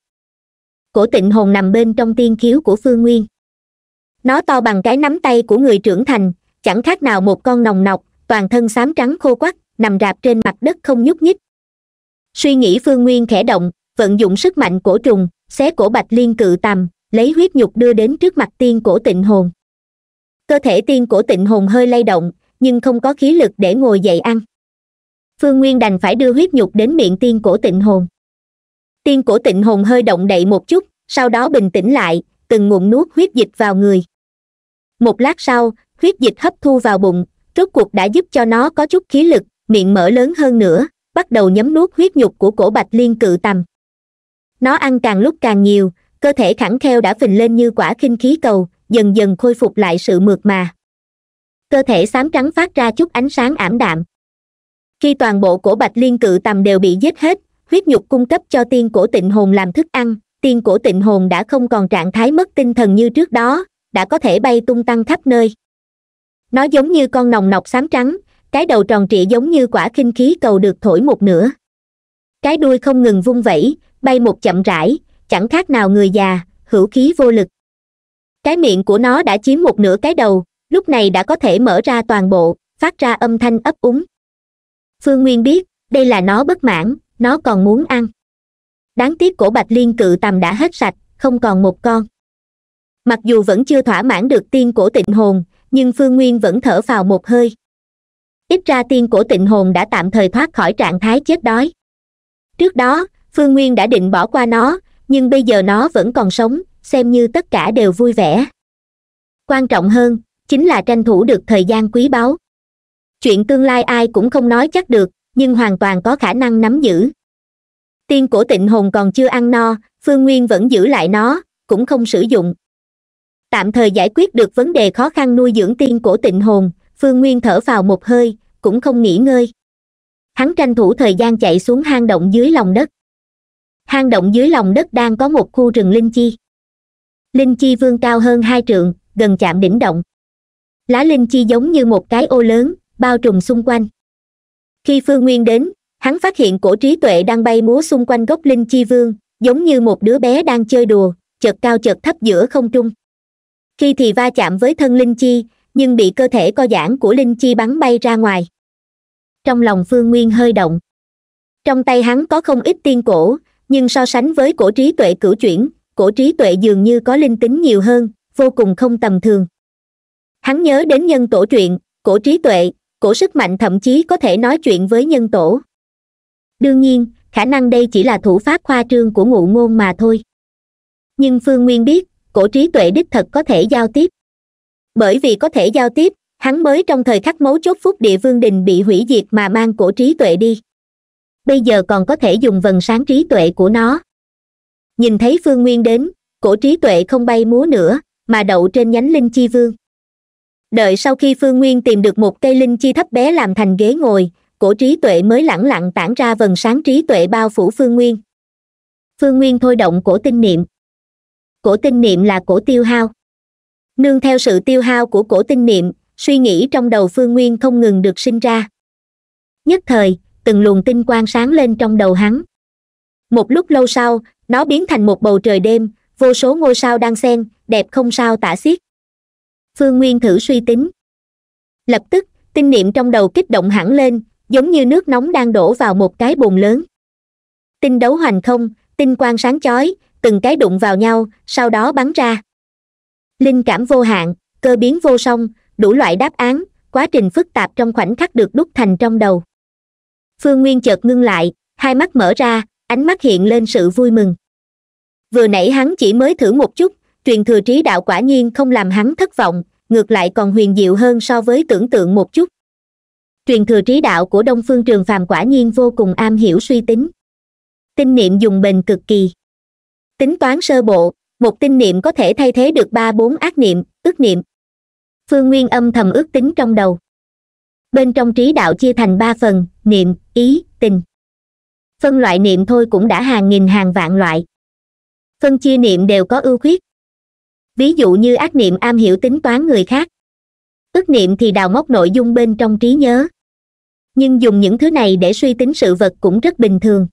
cổ tịnh hồn nằm bên trong tiên khiếu của phương nguyên nó to bằng cái nắm tay của người trưởng thành chẳng khác nào một con nòng nọc toàn thân xám trắng khô quắt nằm rạp trên mặt đất không nhúc nhích suy nghĩ phương nguyên khẽ động vận dụng sức mạnh cổ trùng xé cổ bạch liên cự tầm lấy huyết nhục đưa đến trước mặt tiên cổ tịnh hồn cơ thể tiên cổ tịnh hồn hơi lay động nhưng không có khí lực để ngồi dậy ăn phương nguyên đành phải đưa huyết nhục đến miệng tiên cổ tịnh hồn tiên cổ tịnh hồn hơi động đậy một chút sau đó bình tĩnh lại từng ngụm nuốt huyết dịch vào người một lát sau huyết dịch hấp thu vào bụng rốt cuộc đã giúp cho nó có chút khí lực miệng mở lớn hơn nữa bắt đầu nhấm nuốt huyết nhục của cổ bạch liên cự tầm nó ăn càng lúc càng nhiều cơ thể khẳng kheo đã phình lên như quả khinh khí cầu dần dần khôi phục lại sự mượt mà cơ thể xám trắng phát ra chút ánh sáng ảm đạm khi toàn bộ cổ bạch liên cự tầm đều bị giết hết huyết nhục cung cấp cho tiên cổ tịnh hồn làm thức ăn tiên cổ tịnh hồn đã không còn trạng thái mất tinh thần như trước đó đã có thể bay tung tăng khắp nơi nó giống như con nòng nọc xám trắng cái đầu tròn trịa giống như quả khinh khí cầu được thổi một nửa cái đuôi không ngừng vung vẩy bay một chậm rãi chẳng khác nào người già hữu khí vô lực cái miệng của nó đã chiếm một nửa cái đầu lúc này đã có thể mở ra toàn bộ phát ra âm thanh ấp úng phương nguyên biết đây là nó bất mãn nó còn muốn ăn đáng tiếc cổ bạch liên cự tầm đã hết sạch không còn một con mặc dù vẫn chưa thỏa mãn được tiên cổ tịnh hồn nhưng phương nguyên vẫn thở vào một hơi ít ra tiên cổ tịnh hồn đã tạm thời thoát khỏi trạng thái chết đói trước đó phương nguyên đã định bỏ qua nó nhưng bây giờ nó vẫn còn sống xem như tất cả đều vui vẻ quan trọng hơn chính là tranh thủ được thời gian quý báu chuyện tương lai ai cũng không nói chắc được nhưng hoàn toàn có khả năng nắm giữ tiên cổ tịnh hồn còn chưa ăn no phương nguyên vẫn giữ lại nó cũng không sử dụng tạm thời giải quyết được vấn đề khó khăn nuôi dưỡng tiên cổ tịnh hồn phương nguyên thở vào một hơi cũng không nghỉ ngơi hắn tranh thủ thời gian chạy xuống hang động dưới lòng đất hang động dưới lòng đất đang có một khu rừng linh chi linh chi vương cao hơn hai trượng gần chạm đỉnh động lá linh chi giống như một cái ô lớn bao trùm xung quanh khi phương nguyên đến hắn phát hiện cổ trí tuệ đang bay múa xung quanh gốc linh chi vương giống như một đứa bé đang chơi đùa chợt cao chợt thấp giữa không trung khi thì va chạm với thân linh chi nhưng bị cơ thể co giãn của linh chi bắn bay ra ngoài trong lòng phương nguyên hơi động trong tay hắn có không ít tiên cổ nhưng so sánh với cổ trí tuệ cửu chuyển cổ trí tuệ dường như có linh tính nhiều hơn vô cùng không tầm thường hắn nhớ đến nhân tổ truyện cổ trí tuệ cổ sức mạnh thậm chí có thể nói chuyện với nhân tổ đương nhiên khả năng đây chỉ là thủ pháp khoa trương của ngụ ngôn mà thôi nhưng phương nguyên biết cổ trí tuệ đích thật có thể giao tiếp bởi vì có thể giao tiếp hắn mới trong thời khắc mấu chốt phúc địa vương đình bị hủy diệt mà mang cổ trí tuệ đi bây giờ còn có thể dùng vần sáng trí tuệ của nó nhìn thấy phương nguyên đến cổ trí tuệ không bay múa nữa mà đậu trên nhánh linh chi vương đợi sau khi phương nguyên tìm được một cây linh chi thấp bé làm thành ghế ngồi cổ trí tuệ mới lẳng lặng tản ra vần sáng trí tuệ bao phủ phương nguyên phương nguyên thôi động cổ tinh niệm cổ tinh niệm là cổ tiêu hao nương theo sự tiêu hao của cổ tinh niệm suy nghĩ trong đầu phương nguyên không ngừng được sinh ra nhất thời từng luồng tinh quang sáng lên trong đầu hắn một lúc lâu sau nó biến thành một bầu trời đêm vô số ngôi sao đang xen đẹp không sao tả xiết phương nguyên thử suy tính lập tức tinh niệm trong đầu kích động hẳn lên giống như nước nóng đang đổ vào một cái bồn lớn tinh đấu hoành không tinh quang sáng chói từng cái đụng vào nhau sau đó bắn ra linh cảm vô hạn cơ biến vô song đủ loại đáp án quá trình phức tạp trong khoảnh khắc được đúc thành trong đầu phương nguyên chợt ngưng lại hai mắt mở ra ánh mắt hiện lên sự vui mừng vừa nãy hắn chỉ mới thử một chút truyền thừa trí đạo quả nhiên không làm hắn thất vọng ngược lại còn huyền diệu hơn so với tưởng tượng một chút truyền thừa trí đạo của đông phương trường phàm quả nhiên vô cùng am hiểu suy tính tinh niệm dùng bền cực kỳ tính toán sơ bộ một tinh niệm có thể thay thế được ba bốn ác niệm ước niệm phương nguyên âm thầm ước tính trong đầu bên trong trí đạo chia thành ba phần niệm ý tình phân loại niệm thôi cũng đã hàng nghìn hàng vạn loại phân chia niệm đều có ưu khuyết ví dụ như ác niệm am hiểu tính toán người khác ước niệm thì đào móc nội dung bên trong trí nhớ nhưng dùng những thứ này để suy tính sự vật cũng rất bình thường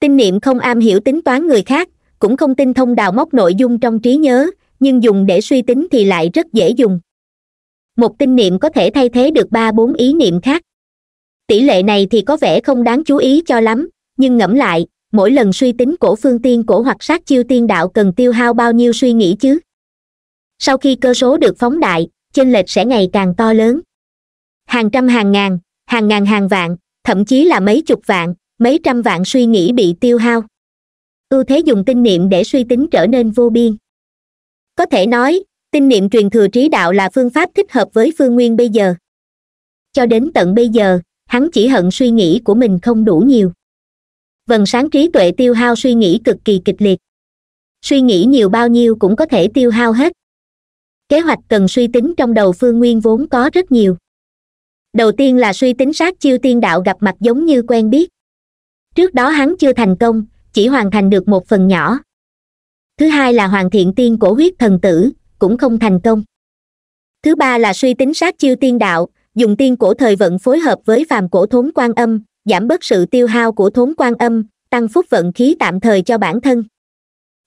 tinh niệm không am hiểu tính toán người khác cũng không tinh thông đào móc nội dung trong trí nhớ nhưng dùng để suy tính thì lại rất dễ dùng một tinh niệm có thể thay thế được ba bốn ý niệm khác tỷ lệ này thì có vẻ không đáng chú ý cho lắm nhưng ngẫm lại mỗi lần suy tính cổ phương tiên cổ hoặc sát chiêu tiên đạo cần tiêu hao bao nhiêu suy nghĩ chứ sau khi cơ số được phóng đại chênh lệch sẽ ngày càng to lớn hàng trăm hàng ngàn hàng ngàn hàng vạn thậm chí là mấy chục vạn mấy trăm vạn suy nghĩ bị tiêu hao ưu thế dùng tinh niệm để suy tính trở nên vô biên có thể nói tinh niệm truyền thừa trí đạo là phương pháp thích hợp với phương nguyên bây giờ cho đến tận bây giờ hắn chỉ hận suy nghĩ của mình không đủ nhiều vần sáng trí tuệ tiêu hao suy nghĩ cực kỳ kịch liệt suy nghĩ nhiều bao nhiêu cũng có thể tiêu hao hết kế hoạch cần suy tính trong đầu phương nguyên vốn có rất nhiều đầu tiên là suy tính sát chiêu tiên đạo gặp mặt giống như quen biết trước đó hắn chưa thành công chỉ hoàn thành được một phần nhỏ thứ hai là hoàn thiện tiên cổ huyết thần tử cũng không thành công thứ ba là suy tính sát chiêu tiên đạo dùng tiên cổ thời vận phối hợp với phàm cổ thốn quan âm giảm bớt sự tiêu hao của thốn quan âm tăng phúc vận khí tạm thời cho bản thân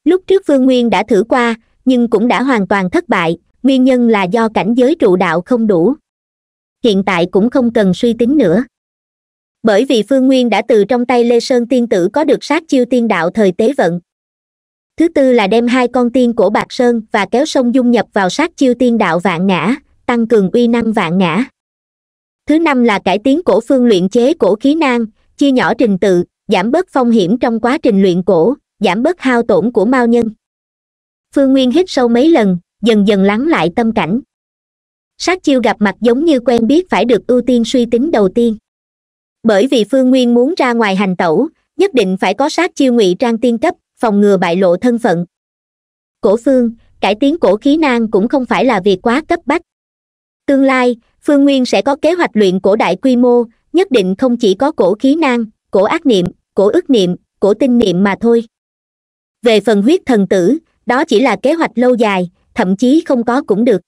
lúc trước vương nguyên đã thử qua nhưng cũng đã hoàn toàn thất bại nguyên nhân là do cảnh giới trụ đạo không đủ hiện tại cũng không cần suy tính nữa bởi vì phương nguyên đã từ trong tay lê sơn tiên tử có được sát chiêu tiên đạo thời tế vận thứ tư là đem hai con tiên của bạc sơn và kéo sông dung nhập vào sát chiêu tiên đạo vạn ngã tăng cường uy năng vạn ngã thứ năm là cải tiến cổ phương luyện chế cổ khí nang chia nhỏ trình tự giảm bớt phong hiểm trong quá trình luyện cổ giảm bớt hao tổn của mao nhân phương nguyên hít sâu mấy lần dần dần lắng lại tâm cảnh sát chiêu gặp mặt giống như quen biết phải được ưu tiên suy tính đầu tiên bởi vì phương nguyên muốn ra ngoài hành tẩu nhất định phải có sát chiêu ngụy trang tiên cấp phòng ngừa bại lộ thân phận cổ phương cải tiến cổ khí nang cũng không phải là việc quá cấp bách tương lai phương nguyên sẽ có kế hoạch luyện cổ đại quy mô nhất định không chỉ có cổ khí nang cổ ác niệm cổ ức niệm cổ tinh niệm mà thôi về phần huyết thần tử đó chỉ là kế hoạch lâu dài thậm chí không có cũng được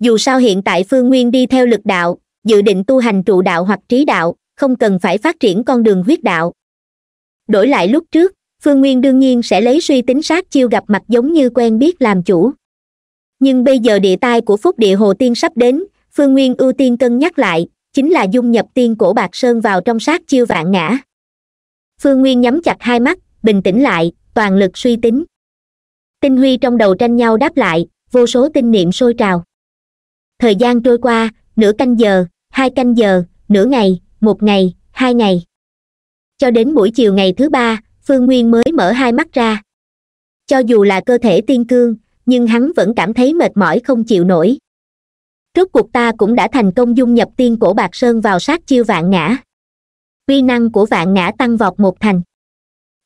dù sao hiện tại phương nguyên đi theo lực đạo dự định tu hành trụ đạo hoặc trí đạo không cần phải phát triển con đường huyết đạo đổi lại lúc trước phương nguyên đương nhiên sẽ lấy suy tính sát chiêu gặp mặt giống như quen biết làm chủ nhưng bây giờ địa tai của phúc địa hồ tiên sắp đến phương nguyên ưu tiên cân nhắc lại chính là dung nhập tiên cổ bạc sơn vào trong sát chiêu vạn ngã phương nguyên nhắm chặt hai mắt bình tĩnh lại toàn lực suy tính tinh huy trong đầu tranh nhau đáp lại vô số tinh niệm sôi trào thời gian trôi qua nửa canh giờ hai canh giờ nửa ngày một ngày hai ngày cho đến buổi chiều ngày thứ ba phương nguyên mới mở hai mắt ra cho dù là cơ thể tiên cương nhưng hắn vẫn cảm thấy mệt mỏi không chịu nổi rốt cuộc ta cũng đã thành công dung nhập tiên cổ bạc sơn vào sát chiêu vạn ngã uy năng của vạn ngã tăng vọt một thành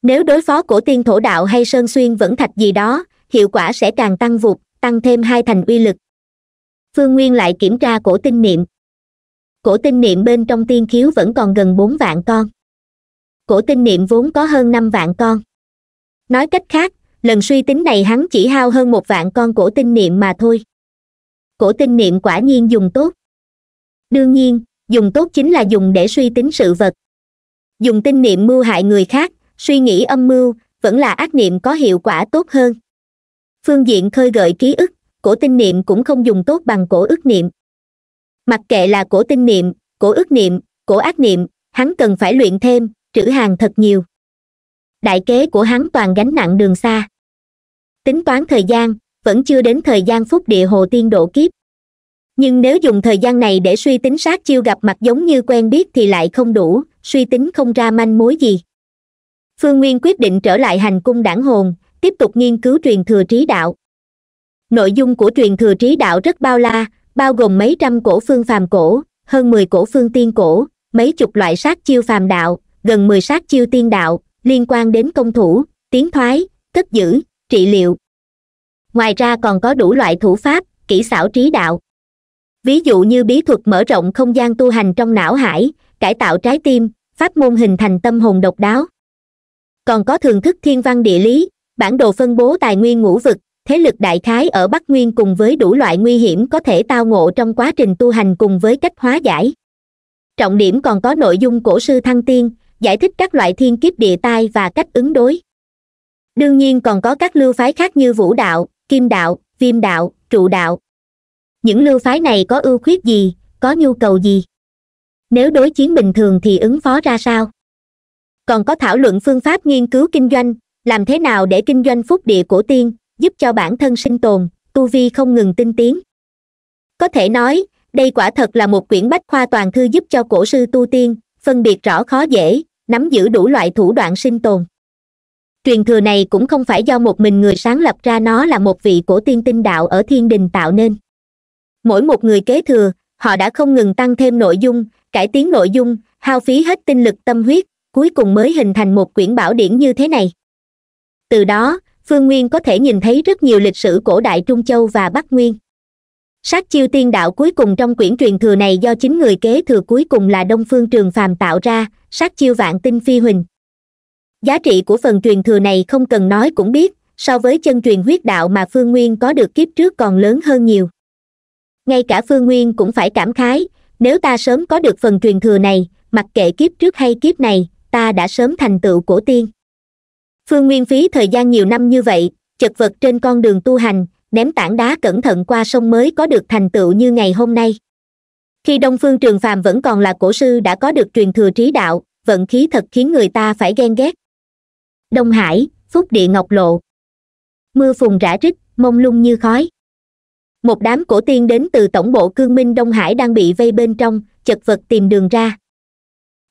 nếu đối phó cổ tiên thổ đạo hay sơn xuyên vẫn thạch gì đó hiệu quả sẽ càng tăng vụt tăng thêm hai thành uy lực phương nguyên lại kiểm tra cổ tinh niệm cổ tinh niệm bên trong tiên khiếu vẫn còn gần bốn vạn con cổ tinh niệm vốn có hơn năm vạn con nói cách khác lần suy tính này hắn chỉ hao hơn một vạn con cổ tinh niệm mà thôi cổ tinh niệm quả nhiên dùng tốt đương nhiên dùng tốt chính là dùng để suy tính sự vật dùng tinh niệm mưu hại người khác suy nghĩ âm mưu vẫn là ác niệm có hiệu quả tốt hơn phương diện khơi gợi ký ức cổ tinh niệm cũng không dùng tốt bằng cổ ức niệm mặc kệ là cổ tinh niệm cổ ước niệm cổ ác niệm hắn cần phải luyện thêm trữ hàng thật nhiều đại kế của hắn toàn gánh nặng đường xa tính toán thời gian vẫn chưa đến thời gian phúc địa hồ tiên độ kiếp nhưng nếu dùng thời gian này để suy tính sát chiêu gặp mặt giống như quen biết thì lại không đủ suy tính không ra manh mối gì phương nguyên quyết định trở lại hành cung đảng hồn tiếp tục nghiên cứu truyền thừa trí đạo nội dung của truyền thừa trí đạo rất bao la bao gồm mấy trăm cổ phương phàm cổ hơn mười cổ phương tiên cổ mấy chục loại sát chiêu phàm đạo gần mười sát chiêu tiên đạo liên quan đến công thủ tiến thoái cất giữ trị liệu ngoài ra còn có đủ loại thủ pháp kỹ xảo trí đạo ví dụ như bí thuật mở rộng không gian tu hành trong não hải cải tạo trái tim pháp môn hình thành tâm hồn độc đáo còn có thường thức thiên văn địa lý bản đồ phân bố tài nguyên ngũ vực thế lực đại khái ở bắc nguyên cùng với đủ loại nguy hiểm có thể tao ngộ trong quá trình tu hành cùng với cách hóa giải trọng điểm còn có nội dung cổ sư thăng tiên giải thích các loại thiên kiếp địa tai và cách ứng đối đương nhiên còn có các lưu phái khác như vũ đạo kim đạo viêm đạo trụ đạo những lưu phái này có ưu khuyết gì có nhu cầu gì nếu đối chiến bình thường thì ứng phó ra sao còn có thảo luận phương pháp nghiên cứu kinh doanh làm thế nào để kinh doanh phúc địa cổ tiên giúp cho bản thân sinh tồn tu vi không ngừng tinh tiến có thể nói đây quả thật là một quyển bách khoa toàn thư giúp cho cổ sư tu tiên phân biệt rõ khó dễ nắm giữ đủ loại thủ đoạn sinh tồn truyền thừa này cũng không phải do một mình người sáng lập ra nó là một vị cổ tiên tinh đạo ở thiên đình tạo nên mỗi một người kế thừa họ đã không ngừng tăng thêm nội dung cải tiến nội dung hao phí hết tinh lực tâm huyết cuối cùng mới hình thành một quyển bảo điển như thế này từ đó phương nguyên có thể nhìn thấy rất nhiều lịch sử cổ đại trung châu và bắc nguyên sát chiêu tiên đạo cuối cùng trong quyển truyền thừa này do chính người kế thừa cuối cùng là đông phương trường phàm tạo ra sát chiêu vạn tinh phi huỳnh giá trị của phần truyền thừa này không cần nói cũng biết so với chân truyền huyết đạo mà phương nguyên có được kiếp trước còn lớn hơn nhiều ngay cả phương nguyên cũng phải cảm khái nếu ta sớm có được phần truyền thừa này mặc kệ kiếp trước hay kiếp này ta đã sớm thành tựu cổ tiên phương nguyên phí thời gian nhiều năm như vậy chật vật trên con đường tu hành ném tảng đá cẩn thận qua sông mới có được thành tựu như ngày hôm nay khi đông phương trường phàm vẫn còn là cổ sư đã có được truyền thừa trí đạo vận khí thật khiến người ta phải ghen ghét đông hải phúc địa ngọc lộ mưa phùng rã rích mông lung như khói một đám cổ tiên đến từ tổng bộ cương minh đông hải đang bị vây bên trong chật vật tìm đường ra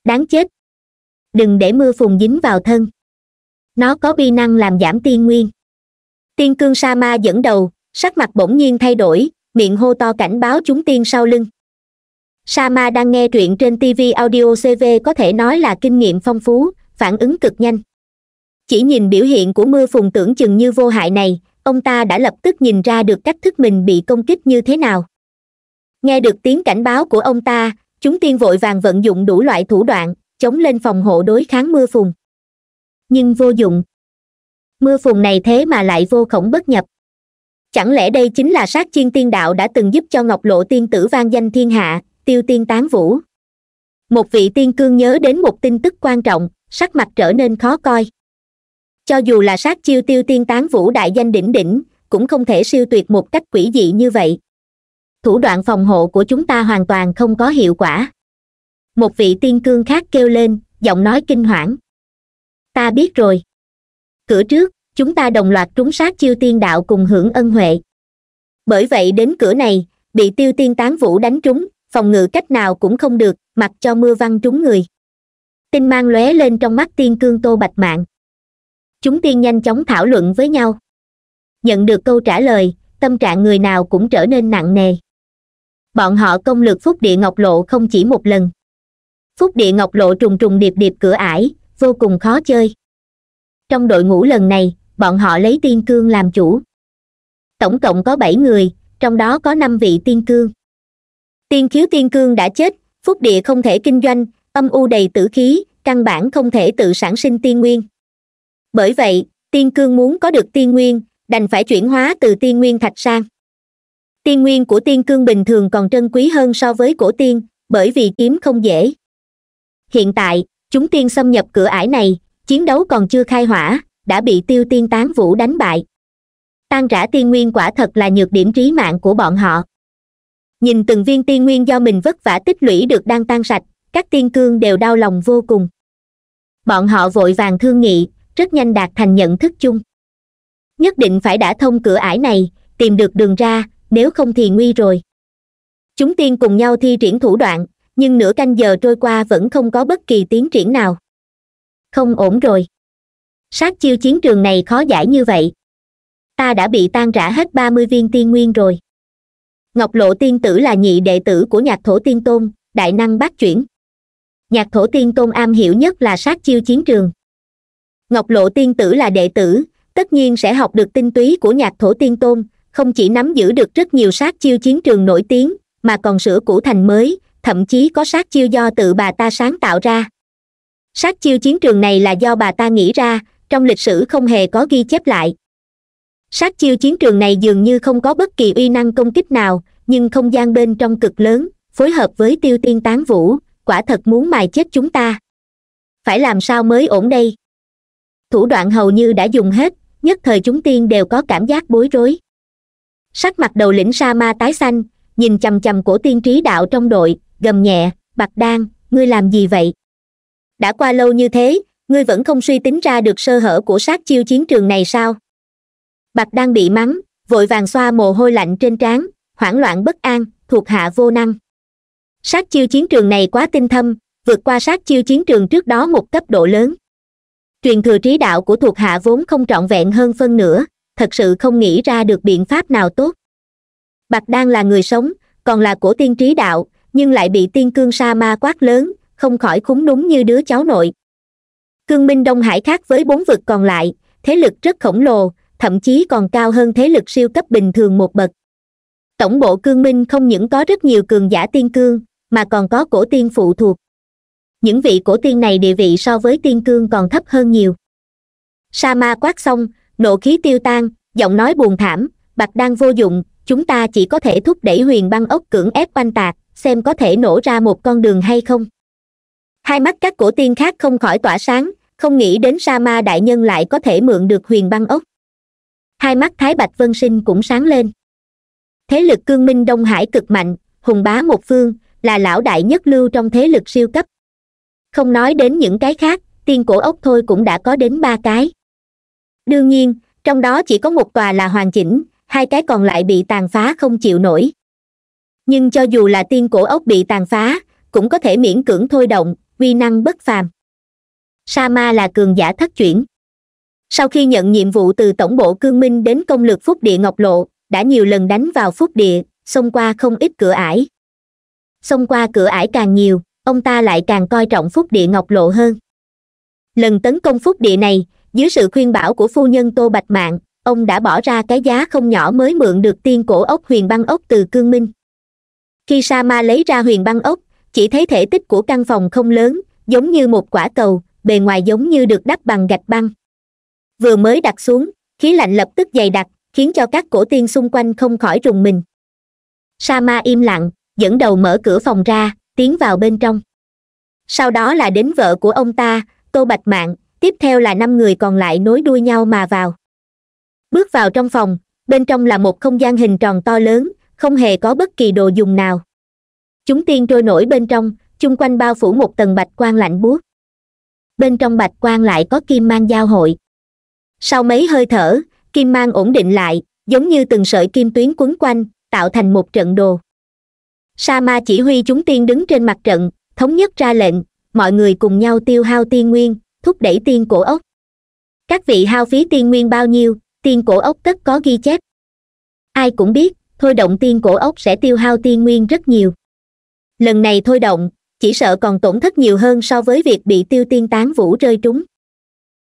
đáng chết đừng để mưa phùng dính vào thân nó có bi năng làm giảm tiên nguyên tiên cương sa ma dẫn đầu sắc mặt bỗng nhiên thay đổi miệng hô to cảnh báo chúng tiên sau lưng sa ma đang nghe truyện trên tv audio cv có thể nói là kinh nghiệm phong phú phản ứng cực nhanh chỉ nhìn biểu hiện của mưa phùng tưởng chừng như vô hại này ông ta đã lập tức nhìn ra được cách thức mình bị công kích như thế nào nghe được tiếng cảnh báo của ông ta chúng tiên vội vàng vận dụng đủ loại thủ đoạn chống lên phòng hộ đối kháng mưa phùng nhưng vô dụng mưa phùn này thế mà lại vô khổng bất nhập chẳng lẽ đây chính là sát chiên tiên đạo đã từng giúp cho ngọc lộ tiên tử vang danh thiên hạ tiêu tiên tán vũ một vị tiên cương nhớ đến một tin tức quan trọng sắc mặt trở nên khó coi cho dù là sát chiêu tiêu tiên tán vũ đại danh đỉnh đỉnh cũng không thể siêu tuyệt một cách quỷ dị như vậy thủ đoạn phòng hộ của chúng ta hoàn toàn không có hiệu quả một vị tiên cương khác kêu lên giọng nói kinh hoảng ta biết rồi cửa trước chúng ta đồng loạt trúng sát chiêu tiên đạo cùng hưởng ân huệ bởi vậy đến cửa này bị tiêu tiên tán vũ đánh trúng phòng ngự cách nào cũng không được mặc cho mưa văng trúng người tinh mang lóe lên trong mắt tiên cương tô bạch mạng chúng tiên nhanh chóng thảo luận với nhau nhận được câu trả lời tâm trạng người nào cũng trở nên nặng nề bọn họ công lực phúc địa ngọc lộ không chỉ một lần phúc địa ngọc lộ trùng trùng điệp điệp cửa ải vô cùng khó chơi trong đội ngũ lần này bọn họ lấy tiên cương làm chủ tổng cộng có bảy người trong đó có năm vị tiên cương tiên khiếu tiên cương đã chết phúc địa không thể kinh doanh âm u đầy tử khí căn bản không thể tự sản sinh tiên nguyên bởi vậy tiên cương muốn có được tiên nguyên đành phải chuyển hóa từ tiên nguyên thạch sang tiên nguyên của tiên cương bình thường còn trân quý hơn so với cổ tiên bởi vì kiếm không dễ hiện tại chúng tiên xâm nhập cửa ải này chiến đấu còn chưa khai hỏa đã bị tiêu tiên tán vũ đánh bại tan rã tiên nguyên quả thật là nhược điểm trí mạng của bọn họ nhìn từng viên tiên nguyên do mình vất vả tích lũy được đang tan sạch các tiên cương đều đau lòng vô cùng bọn họ vội vàng thương nghị rất nhanh đạt thành nhận thức chung nhất định phải đã thông cửa ải này tìm được đường ra nếu không thì nguy rồi chúng tiên cùng nhau thi triển thủ đoạn nhưng nửa canh giờ trôi qua vẫn không có bất kỳ tiến triển nào không ổn rồi sát chiêu chiến trường này khó giải như vậy ta đã bị tan rã hết ba mươi viên tiên nguyên rồi ngọc lộ tiên tử là nhị đệ tử của nhạc thổ tiên tôn đại năng bát chuyển nhạc thổ tiên tôn am hiểu nhất là sát chiêu chiến trường ngọc lộ tiên tử là đệ tử tất nhiên sẽ học được tinh túy của nhạc thổ tiên tôn không chỉ nắm giữ được rất nhiều sát chiêu chiến trường nổi tiếng mà còn sửa cũ thành mới thậm chí có sát chiêu do tự bà ta sáng tạo ra sát chiêu chiến trường này là do bà ta nghĩ ra trong lịch sử không hề có ghi chép lại sát chiêu chiến trường này dường như không có bất kỳ uy năng công kích nào nhưng không gian bên trong cực lớn phối hợp với tiêu tiên tán vũ quả thật muốn mài chết chúng ta phải làm sao mới ổn đây thủ đoạn hầu như đã dùng hết nhất thời chúng tiên đều có cảm giác bối rối sắc mặt đầu lĩnh sa ma tái xanh nhìn chầm chầm cổ tiên trí đạo trong đội gầm nhẹ bạch đan ngươi làm gì vậy đã qua lâu như thế ngươi vẫn không suy tính ra được sơ hở của sát chiêu chiến trường này sao bạch đan bị mắng vội vàng xoa mồ hôi lạnh trên trán hoảng loạn bất an thuộc hạ vô năng sát chiêu chiến trường này quá tinh thâm vượt qua sát chiêu chiến trường trước đó một cấp độ lớn truyền thừa trí đạo của thuộc hạ vốn không trọn vẹn hơn phân nữa, thật sự không nghĩ ra được biện pháp nào tốt bạch đan là người sống còn là cổ tiên trí đạo nhưng lại bị tiên cương sa ma quát lớn không khỏi khúng đúng như đứa cháu nội cương minh đông hải khác với bốn vực còn lại thế lực rất khổng lồ thậm chí còn cao hơn thế lực siêu cấp bình thường một bậc tổng bộ cương minh không những có rất nhiều cường giả tiên cương mà còn có cổ tiên phụ thuộc những vị cổ tiên này địa vị so với tiên cương còn thấp hơn nhiều sa ma quát xong nộ khí tiêu tan giọng nói buồn thảm bạc đang vô dụng chúng ta chỉ có thể thúc đẩy huyền băng ốc cưỡng ép oanh tạc xem có thể nổ ra một con đường hay không hai mắt các cổ tiên khác không khỏi tỏa sáng không nghĩ đến sa ma đại nhân lại có thể mượn được huyền băng ốc hai mắt thái bạch vân sinh cũng sáng lên thế lực cương minh đông hải cực mạnh hùng bá một phương là lão đại nhất lưu trong thế lực siêu cấp không nói đến những cái khác tiên cổ ốc thôi cũng đã có đến ba cái đương nhiên trong đó chỉ có một tòa là hoàn chỉnh hai cái còn lại bị tàn phá không chịu nổi nhưng cho dù là tiên cổ ốc bị tàn phá cũng có thể miễn cưỡng thôi động uy năng bất phàm sa ma là cường giả thất chuyển sau khi nhận nhiệm vụ từ tổng bộ cương minh đến công lược phúc địa ngọc lộ đã nhiều lần đánh vào phúc địa xông qua không ít cửa ải xông qua cửa ải càng nhiều ông ta lại càng coi trọng phúc địa ngọc lộ hơn lần tấn công phúc địa này dưới sự khuyên bảo của phu nhân tô bạch mạng ông đã bỏ ra cái giá không nhỏ mới mượn được tiên cổ ốc huyền băng ốc từ cương minh khi sa ma lấy ra huyền băng ốc chỉ thấy thể tích của căn phòng không lớn giống như một quả cầu bề ngoài giống như được đắp bằng gạch băng vừa mới đặt xuống khí lạnh lập tức dày đặc khiến cho các cổ tiên xung quanh không khỏi rùng mình sa ma im lặng dẫn đầu mở cửa phòng ra tiến vào bên trong sau đó là đến vợ của ông ta tô bạch mạng tiếp theo là năm người còn lại nối đuôi nhau mà vào bước vào trong phòng bên trong là một không gian hình tròn to lớn không hề có bất kỳ đồ dùng nào chúng tiên trôi nổi bên trong chung quanh bao phủ một tầng bạch quan lạnh buốt bên trong bạch quan lại có kim mang giao hội sau mấy hơi thở kim mang ổn định lại giống như từng sợi kim tuyến quấn quanh tạo thành một trận đồ sa ma chỉ huy chúng tiên đứng trên mặt trận thống nhất ra lệnh mọi người cùng nhau tiêu hao tiên nguyên thúc đẩy tiên cổ ốc các vị hao phí tiên nguyên bao nhiêu tiên cổ ốc tất có ghi chép ai cũng biết thôi động tiên cổ ốc sẽ tiêu hao tiên nguyên rất nhiều lần này thôi động chỉ sợ còn tổn thất nhiều hơn so với việc bị tiêu tiên tán vũ rơi trúng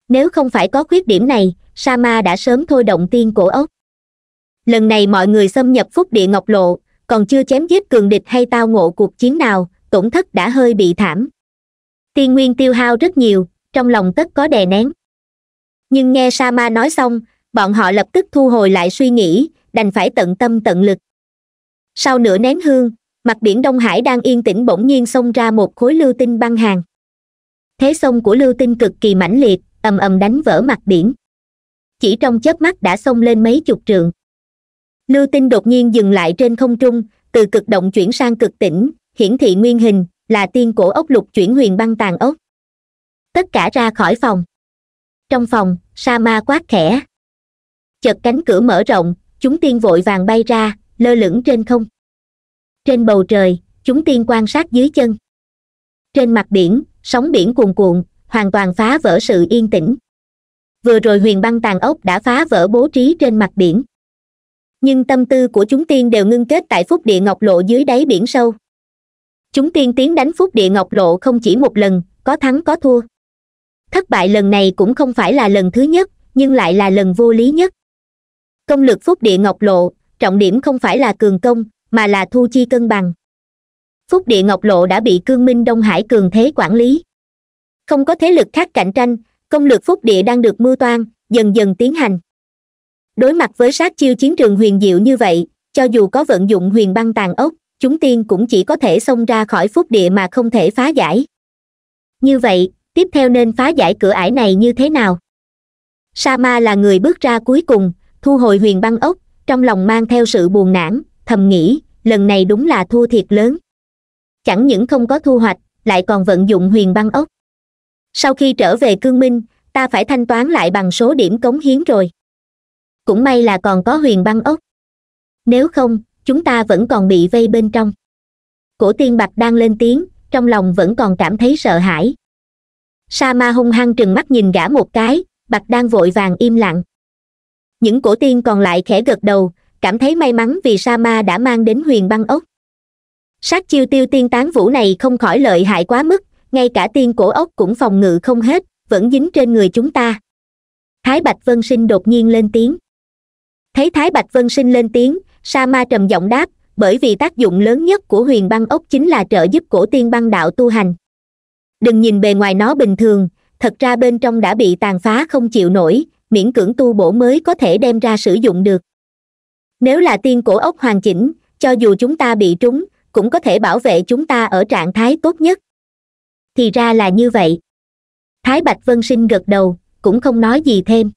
nếu không phải có khuyết điểm này sa ma đã sớm thôi động tiên cổ ốc lần này mọi người xâm nhập phúc địa ngọc lộ còn chưa chém giết cường địch hay tao ngộ cuộc chiến nào tổn thất đã hơi bị thảm tiên nguyên tiêu hao rất nhiều trong lòng tất có đè nén nhưng nghe sa ma nói xong bọn họ lập tức thu hồi lại suy nghĩ đành phải tận tâm tận lực sau nửa nén hương mặt biển đông hải đang yên tĩnh bỗng nhiên xông ra một khối lưu tinh băng hàng thế sông của lưu tinh cực kỳ mãnh liệt ầm ầm đánh vỡ mặt biển chỉ trong chớp mắt đã xông lên mấy chục trượng lưu tinh đột nhiên dừng lại trên không trung từ cực động chuyển sang cực tĩnh hiển thị nguyên hình là tiên cổ ốc lục chuyển huyền băng tàn ốc tất cả ra khỏi phòng trong phòng sa ma quát khẽ chật cánh cửa mở rộng chúng tiên vội vàng bay ra lơ lửng trên không trên bầu trời chúng tiên quan sát dưới chân trên mặt biển sóng biển cuồn cuộn hoàn toàn phá vỡ sự yên tĩnh vừa rồi huyền băng tàn ốc đã phá vỡ bố trí trên mặt biển nhưng tâm tư của chúng tiên đều ngưng kết tại phúc địa ngọc lộ dưới đáy biển sâu chúng tiên tiến đánh phúc địa ngọc lộ không chỉ một lần có thắng có thua thất bại lần này cũng không phải là lần thứ nhất nhưng lại là lần vô lý nhất công lực phúc địa ngọc lộ trọng điểm không phải là cường công mà là thu chi cân bằng phúc địa ngọc lộ đã bị cương minh đông hải cường thế quản lý không có thế lực khác cạnh tranh công lược phúc địa đang được mưu toan dần dần tiến hành đối mặt với sát chiêu chiến trường huyền diệu như vậy cho dù có vận dụng huyền băng tàn ốc chúng tiên cũng chỉ có thể xông ra khỏi phúc địa mà không thể phá giải như vậy tiếp theo nên phá giải cửa ải này như thế nào sa ma là người bước ra cuối cùng thu hồi huyền băng ốc trong lòng mang theo sự buồn nản thầm nghĩ lần này đúng là thua thiệt lớn chẳng những không có thu hoạch lại còn vận dụng huyền băng ốc sau khi trở về cương minh ta phải thanh toán lại bằng số điểm cống hiến rồi cũng may là còn có huyền băng ốc nếu không chúng ta vẫn còn bị vây bên trong cổ tiên bạch đang lên tiếng trong lòng vẫn còn cảm thấy sợ hãi sa ma hung hăng trừng mắt nhìn gã một cái bạch đang vội vàng im lặng những cổ tiên còn lại khẽ gật đầu cảm thấy may mắn vì sa ma đã mang đến huyền băng ốc sát chiêu tiêu tiên tán vũ này không khỏi lợi hại quá mức ngay cả tiên cổ ốc cũng phòng ngự không hết vẫn dính trên người chúng ta thái bạch vân sinh đột nhiên lên tiếng thấy thái bạch vân sinh lên tiếng sa ma trầm giọng đáp bởi vì tác dụng lớn nhất của huyền băng ốc chính là trợ giúp cổ tiên băng đạo tu hành đừng nhìn bề ngoài nó bình thường thật ra bên trong đã bị tàn phá không chịu nổi miễn cưỡng tu bổ mới có thể đem ra sử dụng được nếu là tiên cổ ốc hoàn chỉnh cho dù chúng ta bị trúng cũng có thể bảo vệ chúng ta ở trạng thái tốt nhất thì ra là như vậy thái bạch vân sinh gật đầu cũng không nói gì thêm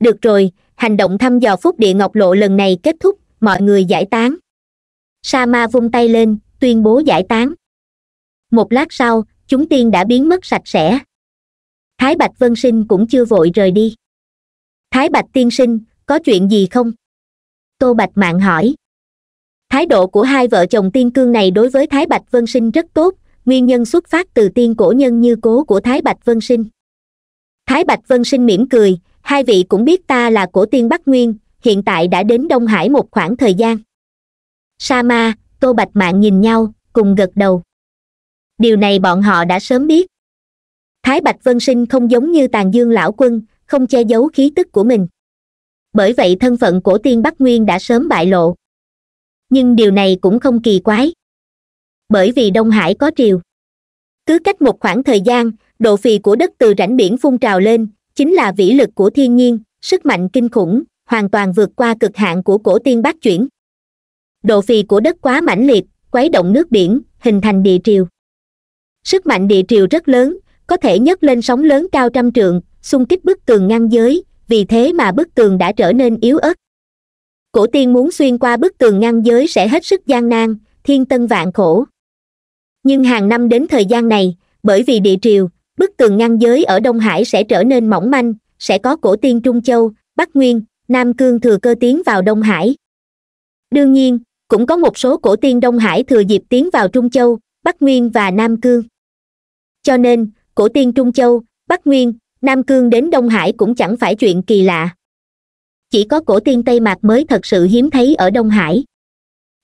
được rồi hành động thăm dò phúc địa ngọc lộ lần này kết thúc mọi người giải tán sa ma vung tay lên tuyên bố giải tán một lát sau chúng tiên đã biến mất sạch sẽ thái bạch vân sinh cũng chưa vội rời đi thái bạch tiên sinh có chuyện gì không tô bạch mạng hỏi thái độ của hai vợ chồng tiên cương này đối với thái bạch vân sinh rất tốt nguyên nhân xuất phát từ tiên cổ nhân như cố của thái bạch vân sinh thái bạch vân sinh mỉm cười hai vị cũng biết ta là cổ tiên bắc nguyên hiện tại đã đến đông hải một khoảng thời gian sa ma tô bạch mạng nhìn nhau cùng gật đầu điều này bọn họ đã sớm biết thái bạch vân sinh không giống như tàn dương lão quân không che giấu khí tức của mình bởi vậy thân phận cổ tiên bắc nguyên đã sớm bại lộ nhưng điều này cũng không kỳ quái bởi vì đông hải có triều cứ cách một khoảng thời gian độ phì của đất từ rãnh biển phun trào lên chính là vĩ lực của thiên nhiên sức mạnh kinh khủng hoàn toàn vượt qua cực hạn của cổ tiên bắc chuyển độ phì của đất quá mãnh liệt quấy động nước biển hình thành địa triều sức mạnh địa triều rất lớn có thể nhấc lên sóng lớn cao trăm trượng xung kích bức tường ngăn giới vì thế mà bức tường đã trở nên yếu ớt cổ tiên muốn xuyên qua bức tường ngăn giới sẽ hết sức gian nan thiên tân vạn khổ nhưng hàng năm đến thời gian này bởi vì địa triều bức tường ngăn giới ở đông hải sẽ trở nên mỏng manh sẽ có cổ tiên trung châu bắc nguyên nam cương thừa cơ tiến vào đông hải đương nhiên cũng có một số cổ tiên đông hải thừa dịp tiến vào trung châu bắc nguyên và nam cương cho nên cổ tiên trung châu bắc nguyên nam cương đến đông hải cũng chẳng phải chuyện kỳ lạ chỉ có cổ tiên tây mạc mới thật sự hiếm thấy ở đông hải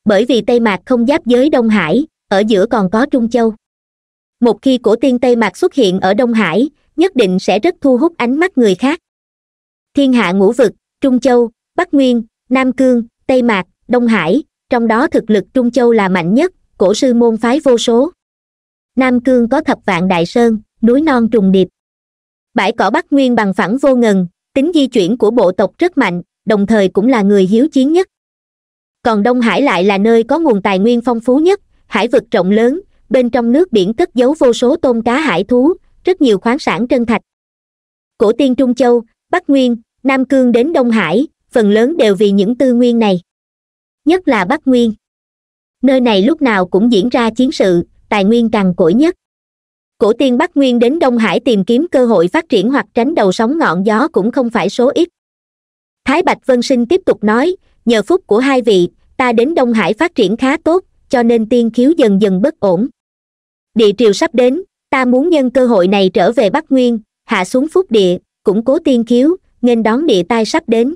bởi vì tây mạc không giáp giới đông hải ở giữa còn có trung châu một khi cổ tiên tây mạc xuất hiện ở đông hải nhất định sẽ rất thu hút ánh mắt người khác thiên hạ ngũ vực trung châu bắc nguyên nam cương tây mạc đông hải trong đó thực lực trung châu là mạnh nhất cổ sư môn phái vô số nam cương có thập vạn đại sơn núi non trùng điệp bãi cỏ bắc nguyên bằng phẳng vô ngần tính di chuyển của bộ tộc rất mạnh đồng thời cũng là người hiếu chiến nhất còn đông hải lại là nơi có nguồn tài nguyên phong phú nhất hải vực rộng lớn bên trong nước biển cất giấu vô số tôm cá hải thú rất nhiều khoáng sản trân thạch cổ tiên trung châu bắc nguyên nam cương đến đông hải phần lớn đều vì những tư nguyên này nhất là bắc nguyên nơi này lúc nào cũng diễn ra chiến sự tài nguyên cằn cỗi nhất cổ tiên bắc nguyên đến đông hải tìm kiếm cơ hội phát triển hoặc tránh đầu sóng ngọn gió cũng không phải số ít thái bạch vân sinh tiếp tục nói nhờ phúc của hai vị ta đến đông hải phát triển khá tốt cho nên tiên khiếu dần dần bất ổn địa triều sắp đến ta muốn nhân cơ hội này trở về bắc nguyên hạ xuống phúc địa củng cố tiên khiếu nên đón địa tai sắp đến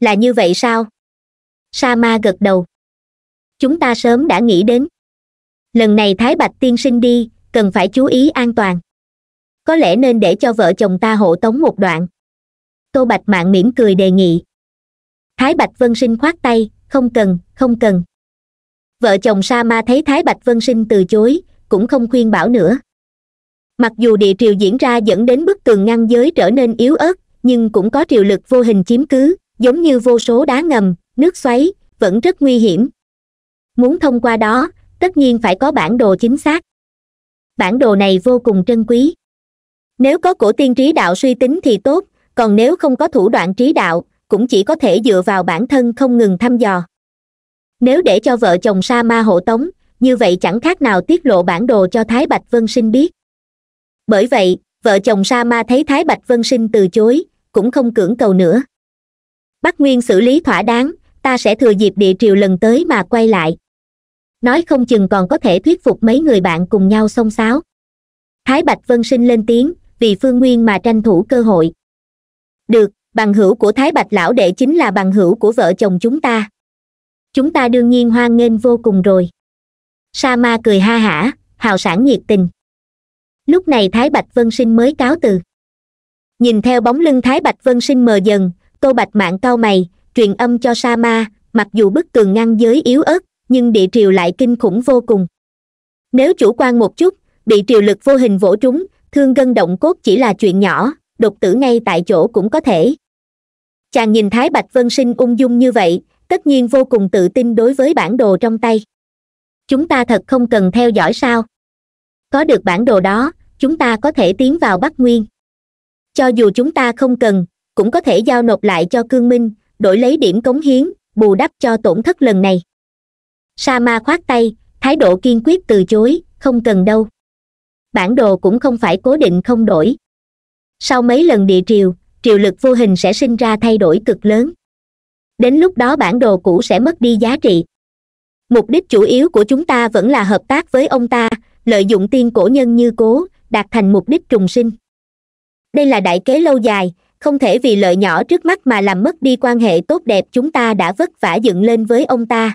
là như vậy sao sa ma gật đầu chúng ta sớm đã nghĩ đến lần này thái bạch tiên sinh đi cần phải chú ý an toàn có lẽ nên để cho vợ chồng ta hộ tống một đoạn tô bạch mạng mỉm cười đề nghị thái bạch vân sinh khoát tay không cần không cần vợ chồng sa ma thấy thái bạch vân sinh từ chối cũng không khuyên bảo nữa mặc dù địa triều diễn ra dẫn đến bức tường ngăn giới trở nên yếu ớt nhưng cũng có triều lực vô hình chiếm cứ giống như vô số đá ngầm nước xoáy vẫn rất nguy hiểm muốn thông qua đó tất nhiên phải có bản đồ chính xác bản đồ này vô cùng trân quý nếu có cổ tiên trí đạo suy tính thì tốt còn nếu không có thủ đoạn trí đạo cũng chỉ có thể dựa vào bản thân không ngừng thăm dò nếu để cho vợ chồng sa ma hộ tống như vậy chẳng khác nào tiết lộ bản đồ cho thái bạch vân sinh biết bởi vậy vợ chồng sa ma thấy thái bạch vân sinh từ chối cũng không cưỡng cầu nữa bắc nguyên xử lý thỏa đáng ta sẽ thừa dịp địa triều lần tới mà quay lại nói không chừng còn có thể thuyết phục mấy người bạn cùng nhau xông xáo thái bạch vân sinh lên tiếng vì phương nguyên mà tranh thủ cơ hội được bằng hữu của thái bạch lão đệ chính là bằng hữu của vợ chồng chúng ta chúng ta đương nhiên hoan nghênh vô cùng rồi sa ma cười ha hả hào sản nhiệt tình lúc này thái bạch vân sinh mới cáo từ nhìn theo bóng lưng thái bạch vân sinh mờ dần tô bạch mạng cau mày truyền âm cho sa ma mặc dù bức tường ngăn giới yếu ớt nhưng địa triều lại kinh khủng vô cùng nếu chủ quan một chút bị triều lực vô hình vỗ trúng thương gân động cốt chỉ là chuyện nhỏ đột tử ngay tại chỗ cũng có thể chàng nhìn thái bạch vân sinh ung dung như vậy tất nhiên vô cùng tự tin đối với bản đồ trong tay chúng ta thật không cần theo dõi sao có được bản đồ đó chúng ta có thể tiến vào bắc nguyên cho dù chúng ta không cần cũng có thể giao nộp lại cho cương minh đổi lấy điểm cống hiến bù đắp cho tổn thất lần này sa ma khoát tay thái độ kiên quyết từ chối không cần đâu bản đồ cũng không phải cố định không đổi sau mấy lần địa triều triều lực vô hình sẽ sinh ra thay đổi cực lớn đến lúc đó bản đồ cũ sẽ mất đi giá trị mục đích chủ yếu của chúng ta vẫn là hợp tác với ông ta lợi dụng tiên cổ nhân như cố đạt thành mục đích trùng sinh đây là đại kế lâu dài không thể vì lợi nhỏ trước mắt mà làm mất đi quan hệ tốt đẹp chúng ta đã vất vả dựng lên với ông ta